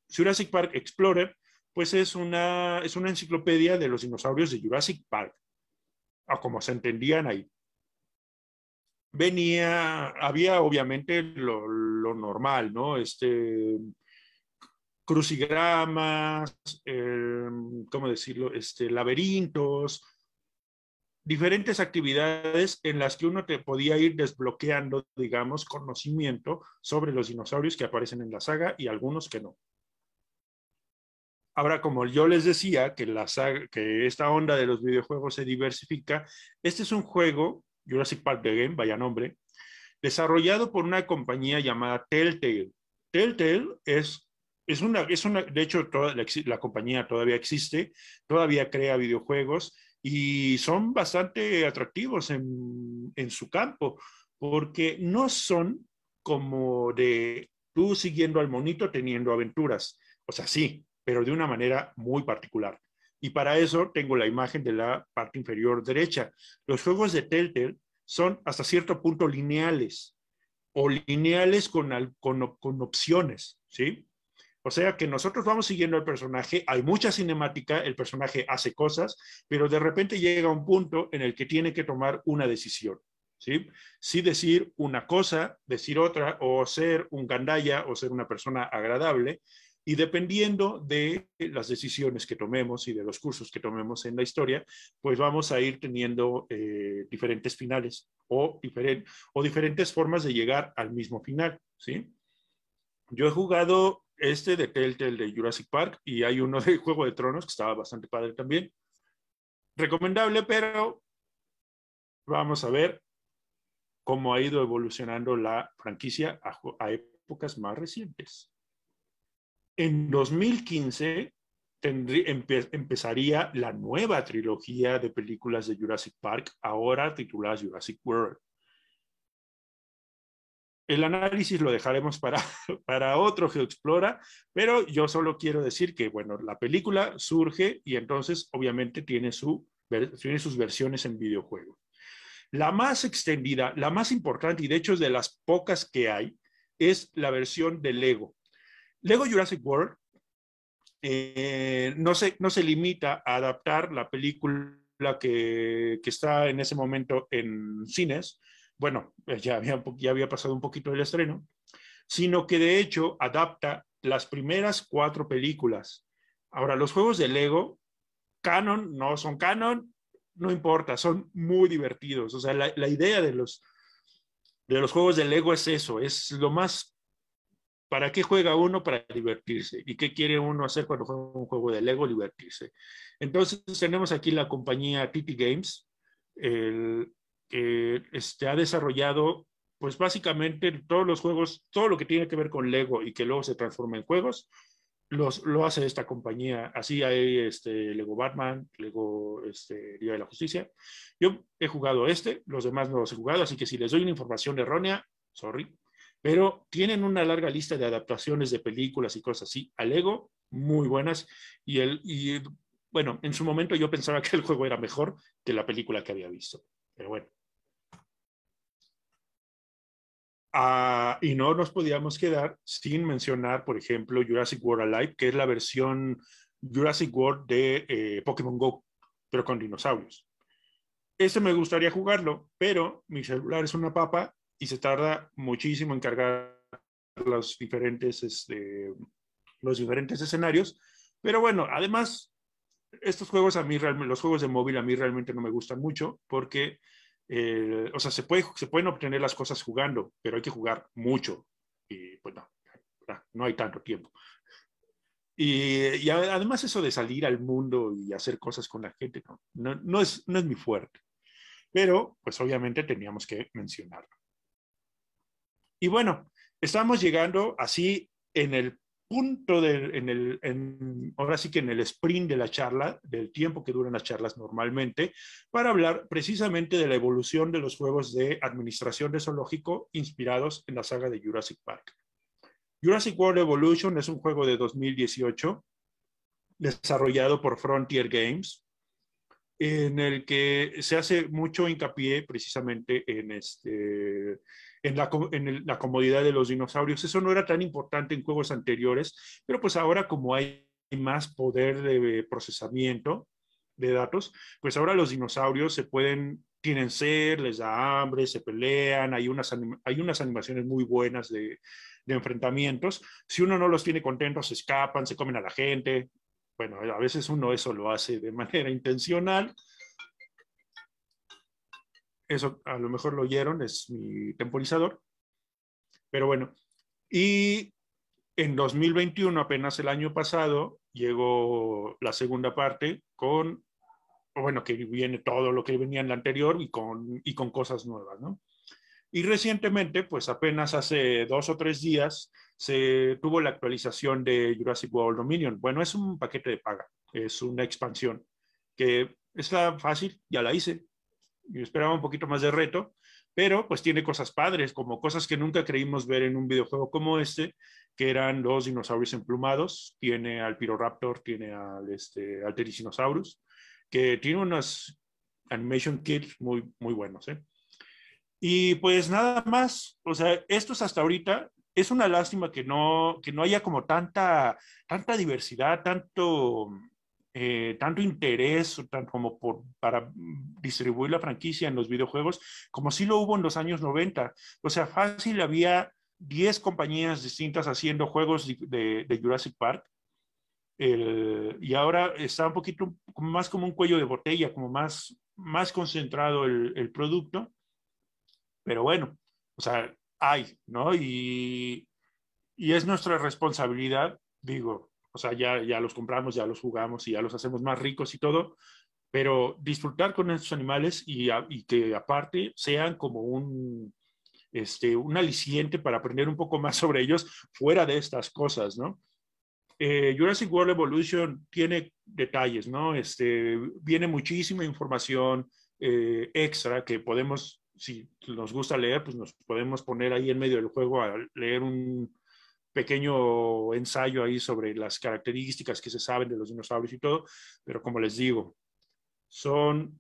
Jurassic Park Explorer, pues es una, es una enciclopedia de los dinosaurios de Jurassic Park, ah, como se entendían ahí. Venía, había obviamente lo, normal, ¿no? Este, crucigramas, eh, ¿cómo decirlo? Este, laberintos, diferentes actividades en las que uno te podía ir desbloqueando, digamos, conocimiento sobre los dinosaurios que aparecen en la saga y algunos que no. Ahora, como yo les decía que, la saga, que esta onda de los videojuegos se diversifica, este es un juego, Jurassic Park The Game, vaya nombre, desarrollado por una compañía llamada Telltale. Telltale es, es, una, es una, de hecho, toda la, la compañía todavía existe, todavía crea videojuegos, y son bastante atractivos en, su campo, porque no son como de tú siguiendo al monito teniendo aventuras. O sea, sí, pero de una manera muy particular. Y para eso tengo la imagen de la parte inferior derecha. Los juegos de Telltale son hasta cierto punto lineales o lineales con, con, con opciones, ¿sí? O sea que nosotros vamos siguiendo al personaje, hay mucha cinemática, el personaje hace cosas, pero de repente llega un punto en el que tiene que tomar una decisión. ¿sí? Sí decir una cosa, decir otra, o ser un gandaya, o ser una persona agradable, y dependiendo de las decisiones que tomemos y de los cursos que tomemos en la historia, pues vamos a ir teniendo eh, diferentes finales o, o diferentes formas de llegar al mismo final, ¿sí? Yo he jugado este de Telltale de Jurassic Park y hay uno de (laughs) Juego de Tronos que estaba bastante padre también. Recomendable, pero vamos a ver cómo ha ido evolucionando la franquicia a, épocas más recientes. En 2015 empezaría la nueva trilogía de películas de Jurassic Park, ahora titulada Jurassic World el análisis lo dejaremos para, (laughs) para otro Geoexplora, pero yo solo quiero decir que, bueno, la película surge y entonces obviamente tiene, su, tiene sus versiones en videojuego. La más extendida, la más importante y de hecho es de las pocas que hay, es la versión de Lego. Lego Jurassic World eh, no, se, no se limita a adaptar la película que, que está en ese momento en cines, bueno, eh, ya había, pasado un poquito el estreno, sino que de hecho adapta las primeras cuatro películas. Ahora, los juegos de Lego, canon, no son canon, no importa, son muy divertidos. O sea, la, idea de los, de los juegos de Lego es eso, es lo más... ¿Para qué juega uno? Para divertirse. ¿Y qué quiere uno hacer cuando juega un juego de Lego? Divertirse. Entonces tenemos aquí la compañía TT Games, el, que eh, este, ha desarrollado, pues básicamente todos los juegos, todo lo que tiene que ver con Lego y que luego se transforma en juegos, los, lo hace esta compañía. Así hay este, Lego Batman, Lego este, Día de la Justicia. Yo he jugado este, los demás no los he jugado, así que si les doy una información errónea, sorry. Pero tienen una larga lista de adaptaciones de películas y cosas así a Lego, muy buenas. Y, el, y bueno, en su momento yo pensaba que el juego era mejor que la película que había visto. Pero bueno, Ah, y no nos podíamos quedar sin mencionar, por ejemplo, Jurassic World Alive, que es la versión Jurassic World de eh, Pokémon Go, pero con dinosaurios. Ese me gustaría jugarlo, pero mi celular es una papa y se tarda muchísimo en cargar los diferentes, este, los diferentes escenarios. Pero bueno, además, estos juegos a mí, los juegos de móvil a mí realmente no me gustan mucho porque eh, o sea, se, puede, se pueden obtener las cosas jugando, pero hay que jugar mucho. Y pues no, no hay tanto tiempo. Y, además eso de salir al mundo y hacer cosas con la gente, no, no, no, es, no es mi fuerte. Pero pues obviamente teníamos que mencionarlo. Y bueno, estamos llegando así en el punto en el, ahora sí que en el sprint de la charla, del tiempo que duran las charlas normalmente, para hablar precisamente de la evolución de los juegos de administración de zoológico inspirados en la saga de Jurassic Park. Jurassic World Evolution es un juego de 2018 desarrollado por Frontier Games, en el que se hace mucho hincapié precisamente en este en, la, comodidad de los dinosaurios. Eso no era tan importante en juegos anteriores, pero pues ahora como hay más poder de procesamiento de datos, pues ahora los dinosaurios se pueden tienen sed, les da hambre, se pelean, hay unas, hay unas animaciones muy buenas de, enfrentamientos. Si uno no los tiene contentos, se escapan, se comen a la gente. Bueno, a veces uno eso lo hace de manera intencional, eso a lo mejor lo oyeron, es mi temporizador. Pero bueno, y en 2021, apenas el año pasado, llegó la segunda parte con, bueno, que viene todo lo que venía en la anterior y con, y con cosas nuevas, ¿no? Y recientemente, pues apenas hace dos o tres días, se tuvo la actualización de Jurassic World Dominion. Bueno, es un paquete de paga, es una expansión que está fácil, ya la hice, yo esperaba un poquito más de reto, pero pues tiene cosas padres, como cosas que nunca creímos ver en un videojuego como este, que eran los dinosaurios emplumados, tiene al Pyroraptor, tiene al, este, al que tiene unos animation kits muy, muy buenos. ¿eh? Y pues nada más, o sea, esto hasta ahorita, es una lástima que no, que no haya como tanta, tanta diversidad, tanto, eh, tanto interés como para distribuir la franquicia en los videojuegos, como si lo hubo en los años 90. O sea, fácil había 10 compañías distintas haciendo juegos de, Jurassic Park. y ahora está un poquito más como un cuello de botella, como más, más concentrado el, producto. Pero bueno, o sea, hay, ¿no? y es nuestra responsabilidad, digo, o sea, ya, los compramos, ya los jugamos y ya los hacemos más ricos y todo, pero disfrutar con estos animales y, que aparte sean como un, este, un aliciente para aprender un poco más sobre ellos fuera de estas cosas, ¿no? Eh, Jurassic World Evolution tiene detalles, ¿no? Este, viene muchísima información eh, extra que podemos, si nos gusta leer, pues nos podemos poner ahí en medio del juego a leer un, pequeño ensayo ahí sobre las características que se saben de los dinosaurios y todo, pero como les digo, son,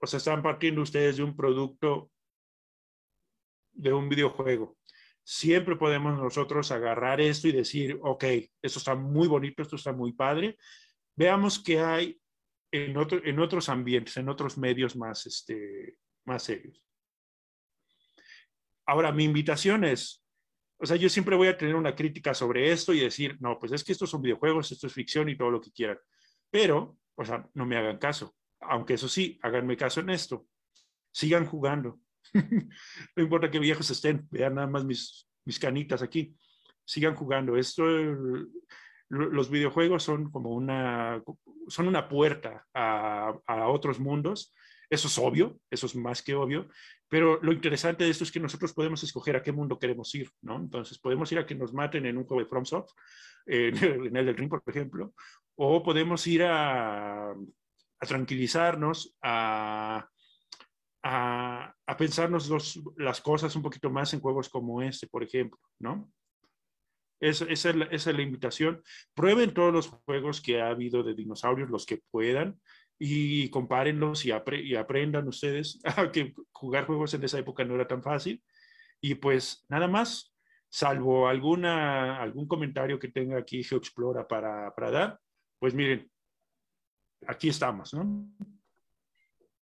o sea, están partiendo ustedes de un producto de un videojuego. Siempre podemos nosotros agarrar esto y decir, ok, esto está muy bonito, esto está muy padre. Veamos qué hay en, otro, en otros ambientes, en otros medios más, este, más serios. Ahora, mi invitación es, o sea, yo siempre voy a tener una crítica sobre esto y decir, no, pues es que estos son videojuegos, esto es ficción y todo lo que quieran. Pero, o sea, no me hagan caso. Aunque eso sí, háganme caso en esto. Sigan jugando. (laughs) no importa qué viejos estén, vean nada más mis, mis canitas aquí. Sigan jugando. Esto, los videojuegos son como una, son una puerta a, a otros mundos eso es obvio, eso es más que obvio, pero lo interesante de esto es que nosotros podemos escoger a qué mundo queremos ir, ¿no? Entonces podemos ir a que nos maten en un juego de FromSoft, en (laughs) el del Ring, por ejemplo, o podemos ir a, a tranquilizarnos, a, a, a pensarnos los, las cosas un poquito más en juegos como este, por ejemplo, ¿no? esa, es la, esa, es la, invitación. Prueben todos los juegos que ha habido de dinosaurios, los que puedan y compárenlos y, aprendan ustedes (laughs) que jugar juegos en esa época no era tan fácil. Y pues nada más, salvo alguna, algún comentario que tenga aquí GeoExplora para, para dar, pues miren, aquí estamos, ¿no?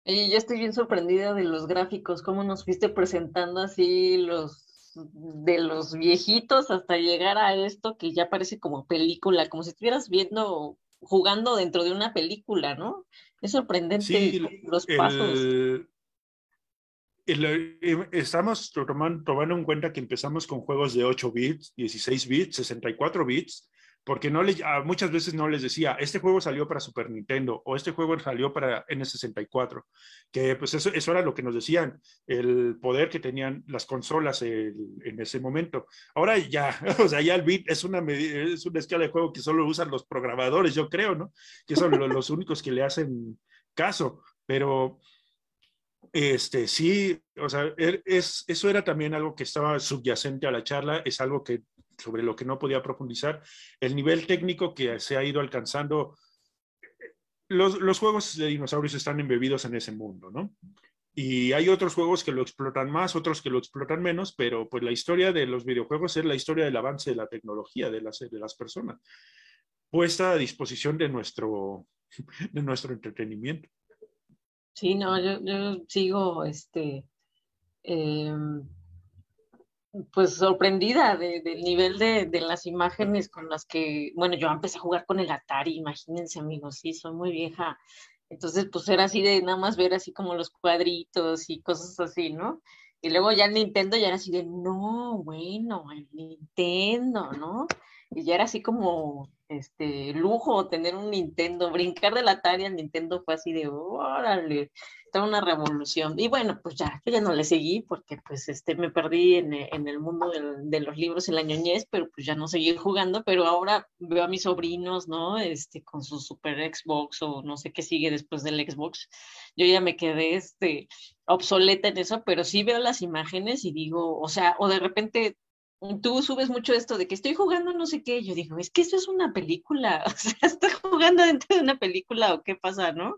Y ya estoy bien sorprendida de los gráficos, cómo nos fuiste presentando así los de los viejitos hasta llegar a esto que ya parece como película, como si estuvieras viendo jugando dentro de una película, ¿no? Es sorprendente los pasos. Eh, estamos tomando, tomando en cuenta que empezamos con juegos de 8 bits, 16 bits, 64 bits, porque no le, muchas veces no les decía, este juego salió para Super Nintendo o este juego salió para N64, que pues eso, era lo que nos decían, el poder que tenían las consolas en ese momento. Ahora ya, (laughs) o sea, ya el bit es una, es una escala de juego que solo usan los programadores, yo creo, ¿no? Que son los, únicos que le hacen caso, pero este sí, o sea, e, es, eso era también algo que estaba subyacente a la charla, es algo que sobre lo que no podía profundizar, el nivel técnico que se ha ido alcanzando. Los, juegos de dinosaurios están embebidos en ese mundo, ¿no? Y hay otros juegos que lo explotan más, otros que lo explotan menos, pero pues la historia de los videojuegos es la historia del avance de la tecnología de las, de las personas, puesta a disposición de nuestro, (laughs) de nuestro entretenimiento. Sí, no, yo, sigo este, em, pues sorprendida del nivel de, de, las imágenes con las que, bueno, yo empecé a jugar con el Atari, imagínense amigos, sí, soy muy vieja. Entonces, pues era así de nada más ver así como los cuadritos y cosas así, ¿no? Y luego ya el Nintendo ya era así de, no, bueno, el Nintendo, ¿no? y ya era así como este lujo tener un Nintendo, brincar de la Atari al Nintendo fue así de órale, toda una revolución. Y bueno, pues ya, yo ya no le seguí porque pues este me perdí en, en el mundo del, de los libros en la ñoñez, pero pues ya no seguí jugando, pero ahora veo a mis sobrinos, ¿no? Este con su super Xbox o no sé qué sigue después del Xbox. Yo ya me quedé este obsoleta en eso, pero sí veo las imágenes y digo, o sea, o de repente tú subes mucho esto de que estoy jugando no sé qué, yo digo, es que esto es una película, (laughs) o sea, estoy jugando dentro de una película o qué pasa, ¿no?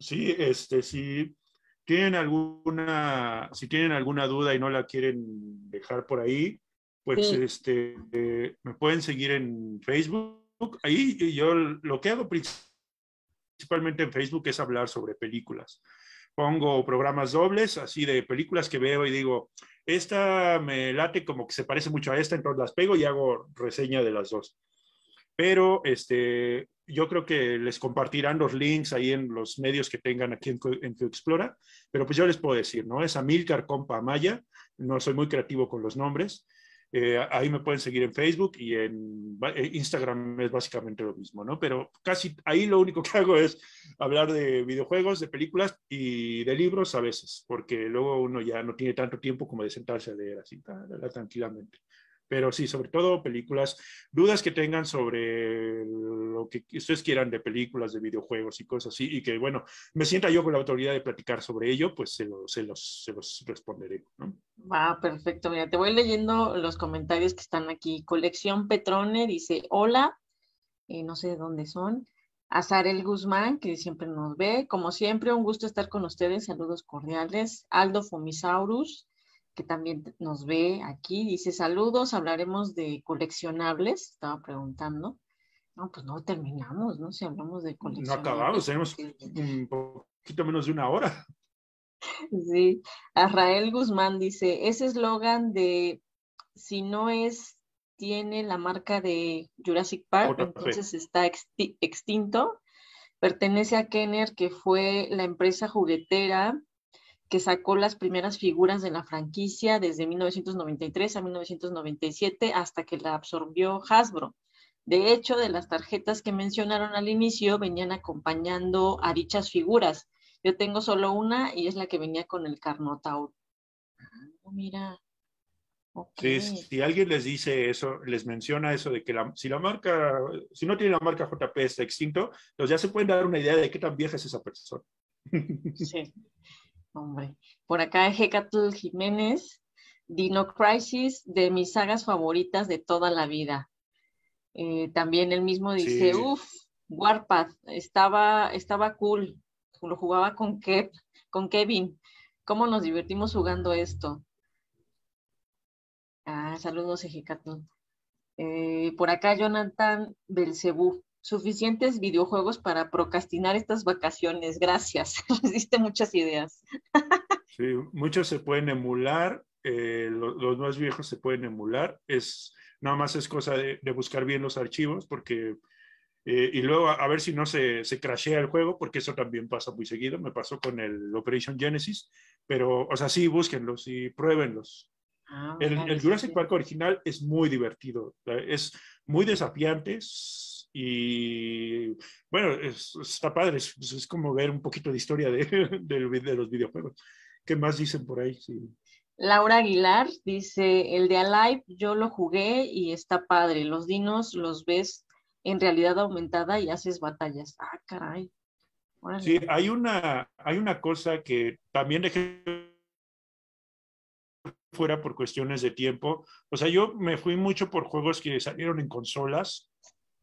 Sí, este, si Tienen alguna, si tienen alguna duda y no la quieren dejar por ahí, pues este, me pueden seguir en Facebook. Ahí yo lo que hago principalmente en Facebook es hablar sobre películas pongo programas dobles, así de películas que veo y digo, esta me late como que se parece mucho a esta, entonces las pego y hago reseña de las dos. Pero este, yo creo que les compartirán los links ahí en los medios que tengan aquí en, en Explora, pero pues yo les puedo decir, ¿no? Es Amilcar Compa Maya, no soy muy creativo con los nombres, eh, ahí me pueden seguir en Facebook y en eh, Instagram es básicamente lo mismo, ¿no? Pero casi ahí lo único (laughs) que hago es hablar de videojuegos, de películas y de libros a veces, porque luego uno ya no tiene tanto tiempo como de sentarse a leer así tranquilamente. Pero sí, sobre todo películas, dudas que tengan sobre lo que ustedes quieran de películas, de videojuegos y cosas así, y que bueno, me sienta yo con la autoridad de platicar sobre ello, pues se, se los, se los responderé, ¿no? Va, perfecto. Mira, te voy leyendo los comentarios que están aquí. Colección Petrone dice, hola, eh, no sé de dónde son. Azarel Guzmán, que siempre nos ve. Como siempre, un gusto estar con ustedes. Saludos cordiales. Aldo Fomisaurus, que también nos ve aquí, dice, saludos, hablaremos de coleccionables. Estaba preguntando. No, pues no terminamos, ¿no? Si hablamos de coleccionables. No acabamos, tenemos un poquito menos de una hora. Sí, Arrael Guzmán dice, ese eslogan de si no es, tiene la marca de Jurassic Park, entonces está extinto. Pertenece a Kenner, que fue la empresa juguetera que sacó las primeras figuras de la franquicia desde 1993 a 1997 hasta que la absorbió Hasbro. De hecho, de las tarjetas que mencionaron al inicio venían acompañando a dichas figuras yo tengo solo una y es la que venía con el Carnotaur. Ah, mira. si alguien les dice eso, les menciona eso de que si la marca, si no tiene la marca JP está extinto, pues ya se pueden dar una idea de qué tan vieja es esa persona. (laughs) Sí, hombre. Por acá Hecatl Jiménez, Dino Crisis, de mis sagas favoritas de toda la vida. Eh, también él mismo dice, uff, Warpath, estaba, estaba cool, lo jugaba con, con Kevin. ¿Cómo nos divertimos jugando esto? Ah, saludos, Ejecatón. Eh, por acá, Jonathan Belcebú. Suficientes videojuegos para procrastinar estas vacaciones. Gracias. Nos (laughs) diste muchas ideas. Sí, muchos se pueden emular. Eh, los, más viejos se pueden emular. Es, nada más es cosa de buscar bien los archivos porque eh, y luego a, ver si no se, se crashea el juego, porque eso también pasa muy seguido. Me pasó con el Operation Genesis, pero, o sea, sí, búsquenlos y pruébenlos. Ah, el, Jurassic Park original es muy divertido, es muy desafiante y bueno, está padre, es, como ver un poquito de historia de, (laughs) de, los videojuegos. ¿Qué más dicen por ahí? Laura Aguilar dice, el de Alive yo lo jugué y está padre, los dinos los ves en realidad aumentada y haces batallas. Ah, caray. Sí, hay una, hay una cosa que también dejé fuera por cuestiones de tiempo. O sea, yo me fui mucho por juegos que salieron en consolas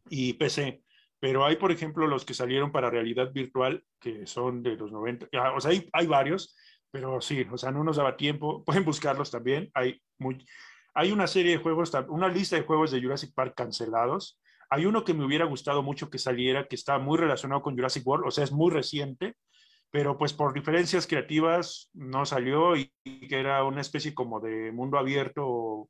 y PC, pero hay, por ejemplo, los que salieron para realidad virtual, que son de los 90, ah, o sea, hay, hay varios, pero sí, o sea, no nos daba tiempo. (laughs) Pueden buscarlos también. Hay, hay una serie de juegos, una lista de juegos de Jurassic Park cancelados hay uno que me hubiera gustado mucho que saliera, que está muy relacionado con Jurassic World, o sea, es muy reciente, pero pues por diferencias creativas no salió y, que era una especie como de mundo abierto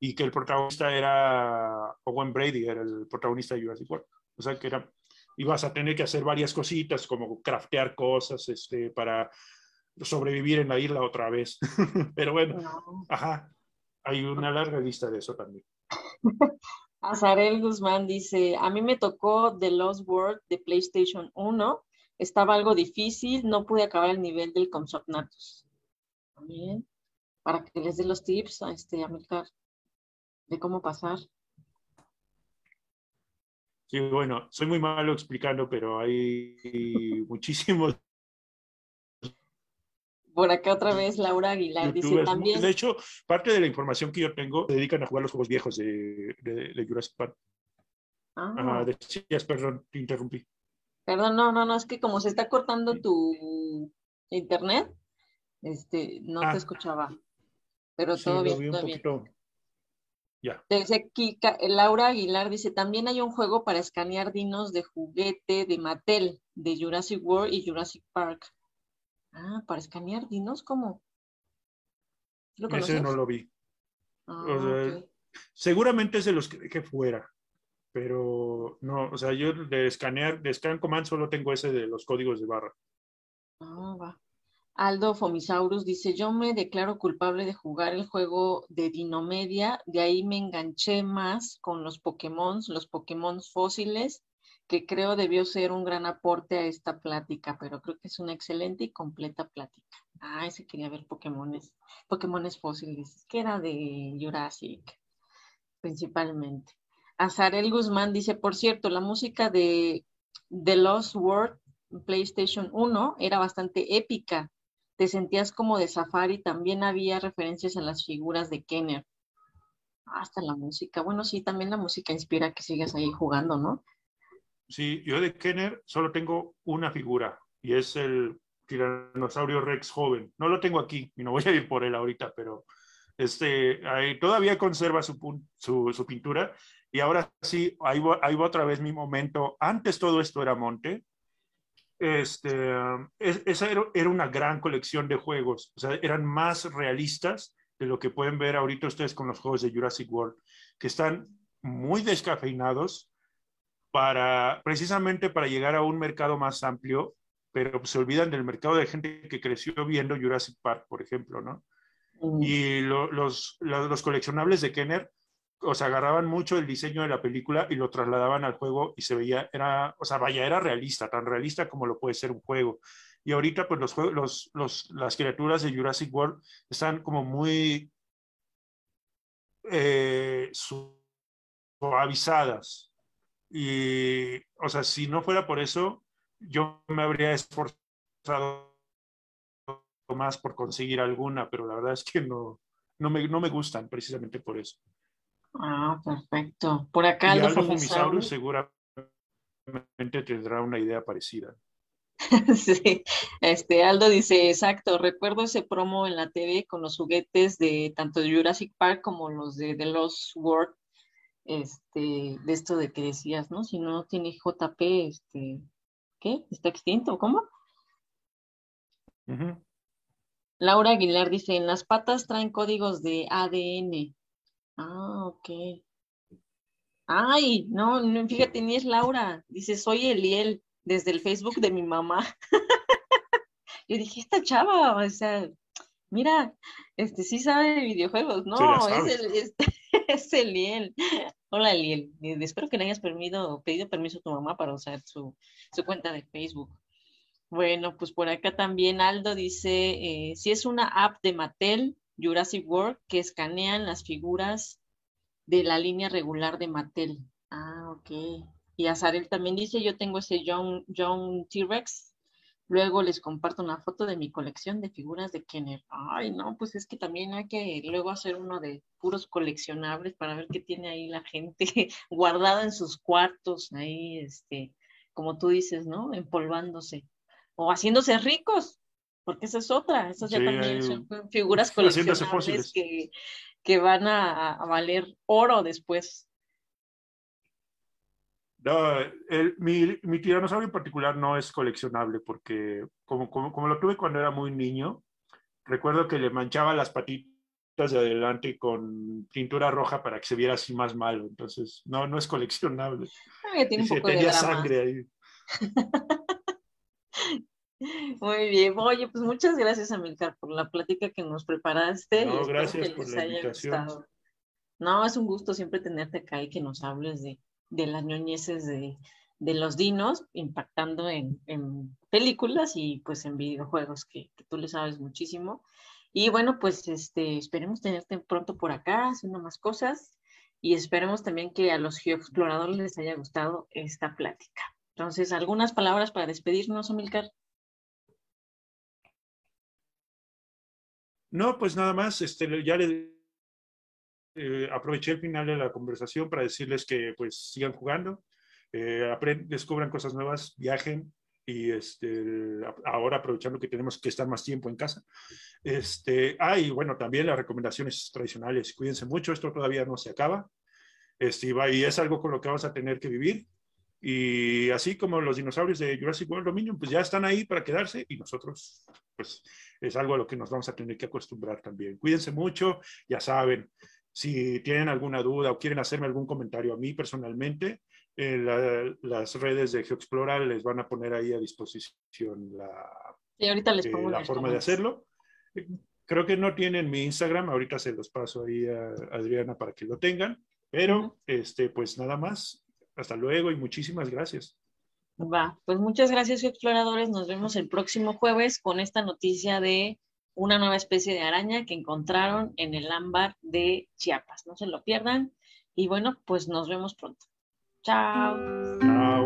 y que el protagonista era Owen Brady, era el protagonista de Jurassic World. O sea, que era, ibas a tener que hacer varias cositas, como craftear cosas este, para sobrevivir en la isla otra vez. (laughs) Pero bueno, ajá, hay una larga lista de eso también. (laughs) Azarel Guzmán dice, a mí me tocó The Lost World de PlayStation 1, estaba algo difícil, no pude acabar el nivel del consortnatus. También, para que les dé los tips a este Amilcar de cómo pasar. Sí, bueno, soy muy malo explicando, pero hay (laughs) muchísimos por acá otra vez Laura Aguilar dice también. De hecho, parte de la información que yo tengo se dedican a jugar los juegos viejos de, Jurassic Park. Ah. decías, perdón, te interrumpí. Perdón, no, no, no, es que como se está cortando tu internet, este, no te ah. escuchaba. Pero todo bien, un Ya. Laura Aguilar dice, también hay un juego para escanear dinos de juguete de Mattel, de Jurassic World y Jurassic Park. Ah, para escanear, dinos cómo. Ese no lo vi. Ah, es Seguramente se los que fuera, pero no, o sea, yo de escanear, de scan command solo tengo ese de los códigos de barra. Ah, Aldo Fomisaurus dice, yo me declaro culpable de jugar el juego de Dinomedia, de ahí me enganché más con los Pokémon, los Pokémon fósiles que creo debió ser un gran aporte a esta plática, pero creo que es una excelente y completa plática. Ah, se quería ver Pokémones, Pokémones fósiles, que era de Jurassic, principalmente. Azarel Guzmán dice, por cierto, la música de The Lost World PlayStation 1 era bastante épica. Te sentías como de safari, también había referencias a las figuras de Kenner. Ah, hasta la música. Bueno, sí, también la música inspira que sigas ahí jugando, ¿no? Sí, yo de Kenner solo tengo una figura y es el tiranosaurio Rex joven. No lo tengo aquí y no voy a ir por él ahorita, pero este, todavía conserva su, su, pintura. Y ahora sí, ahí va, ahí va otra vez mi momento. Antes todo esto era monte. Este, um, esa era, era, una gran colección de juegos. O sea, eran más realistas de lo que pueden ver ahorita ustedes con los juegos de Jurassic World, que están muy descafeinados, precisamente para llegar a un mercado más amplio, pero se olvidan del mercado de gente que creció viendo Jurassic Park, por ejemplo, ¿no? Mm. Y los, los, coleccionables de Kenner, o sea, agarraban mucho el diseño de la película y lo trasladaban al juego y se veía, era, o sea, vaya, era realista, tan realista como lo puede ser un juego. Y ahorita, pues, los, los, las criaturas de Jurassic World están como muy eh, suavizadas, y, o sea, si no fuera por eso, yo me habría esforzado más por conseguir alguna, pero la verdad es que no, no, me, gustan precisamente por eso. Ah, perfecto. Por acá Aldo seguramente tendrá una idea parecida. (laughs) sí, este Aldo dice, exacto, recuerdo ese promo en la TV con los juguetes de tanto Jurassic Park como los de The Lost World este, de esto de que decías, ¿no? Si no tiene JP, este, ¿qué? ¿Está extinto? ¿Cómo? Laura Aguilar dice, en las patas traen códigos de ADN. Ah, ok. Ay, no, fíjate, ni es Laura. Dice, soy Eliel, desde el Facebook de mi mamá. (laughs) Yo dije, esta chava, o sea, mira, este sí sabe de videojuegos, ¿no? es el, este, es (laughs) Eliel. Hola, Eliel. Eh, espero que le hayas pedido permiso a tu mamá para usar su, su cuenta de Facebook. Bueno, pues por acá también Aldo dice, eh, si es una app de Mattel, Jurassic World, que escanean las figuras de la línea regular de Mattel. Ah, ok. Y Azarel también dice, yo tengo ese John, John T-Rex Luego les comparto una foto de mi colección de figuras de Kenner. Ay, no, pues es que también hay que luego hacer uno de puros coleccionables para ver qué tiene ahí la gente (laughs) guardada en sus cuartos, ahí, este, como tú dices, ¿no? Empolvándose o haciéndose ricos, porque esa es otra, esas ya también son figuras coleccionables que, que, van a valer oro después. No, el, mi, tiranosaurio en particular no es coleccionable porque como, como, lo tuve cuando era muy niño, recuerdo que le manchaba las patitas de adelante con pintura roja para que se viera así más malo. Entonces, no, no es coleccionable. Ah, tenía sangre ahí. (laughs) Muy bien. Oye, pues muchas gracias, Amilcar, por la plática que nos preparaste. No, gracias por la invitación. Gustado. No, es un gusto siempre tenerte acá y que nos hables de, de las ñoñeces de, de los dinos, impactando en, películas y pues en videojuegos, que, tú le sabes muchísimo. Y bueno, pues este, esperemos tenerte pronto por acá haciendo más cosas y esperemos también que a los geoexploradores les haya gustado esta plática. Entonces, algunas palabras para despedirnos, Omilcar. No, pues nada más, este, ya le eh, aproveché el final de la conversación para decirles que pues sigan jugando, eh, descubran cosas nuevas, viajen y este, ahora aprovechando que tenemos que estar más tiempo en casa. Este, ah, y bueno, también las recomendaciones tradicionales, cuídense mucho, esto todavía no se acaba este, y es algo con lo que vamos a tener que vivir. Y así como los dinosaurios de Jurassic World Dominion, pues ya están ahí para quedarse y nosotros, pues es algo a lo que nos vamos a tener que acostumbrar también. Cuídense mucho, ya saben, si tienen alguna duda o quieren hacerme algún comentario a mí personalmente, eh, las redes de GeoExplora les van a poner ahí a disposición la, ahorita les eh, pongo la forma de hacerlo. Creo que no tienen mi Instagram, ahorita se los paso ahí a Adriana para que lo tengan, pero este, pues nada más, hasta luego y muchísimas gracias. Va, pues muchas gracias exploradores, nos vemos el próximo jueves con esta noticia de una nueva especie de araña que encontraron en el ámbar de Chiapas. No se lo pierdan y bueno, pues nos vemos pronto. Chao. Chao.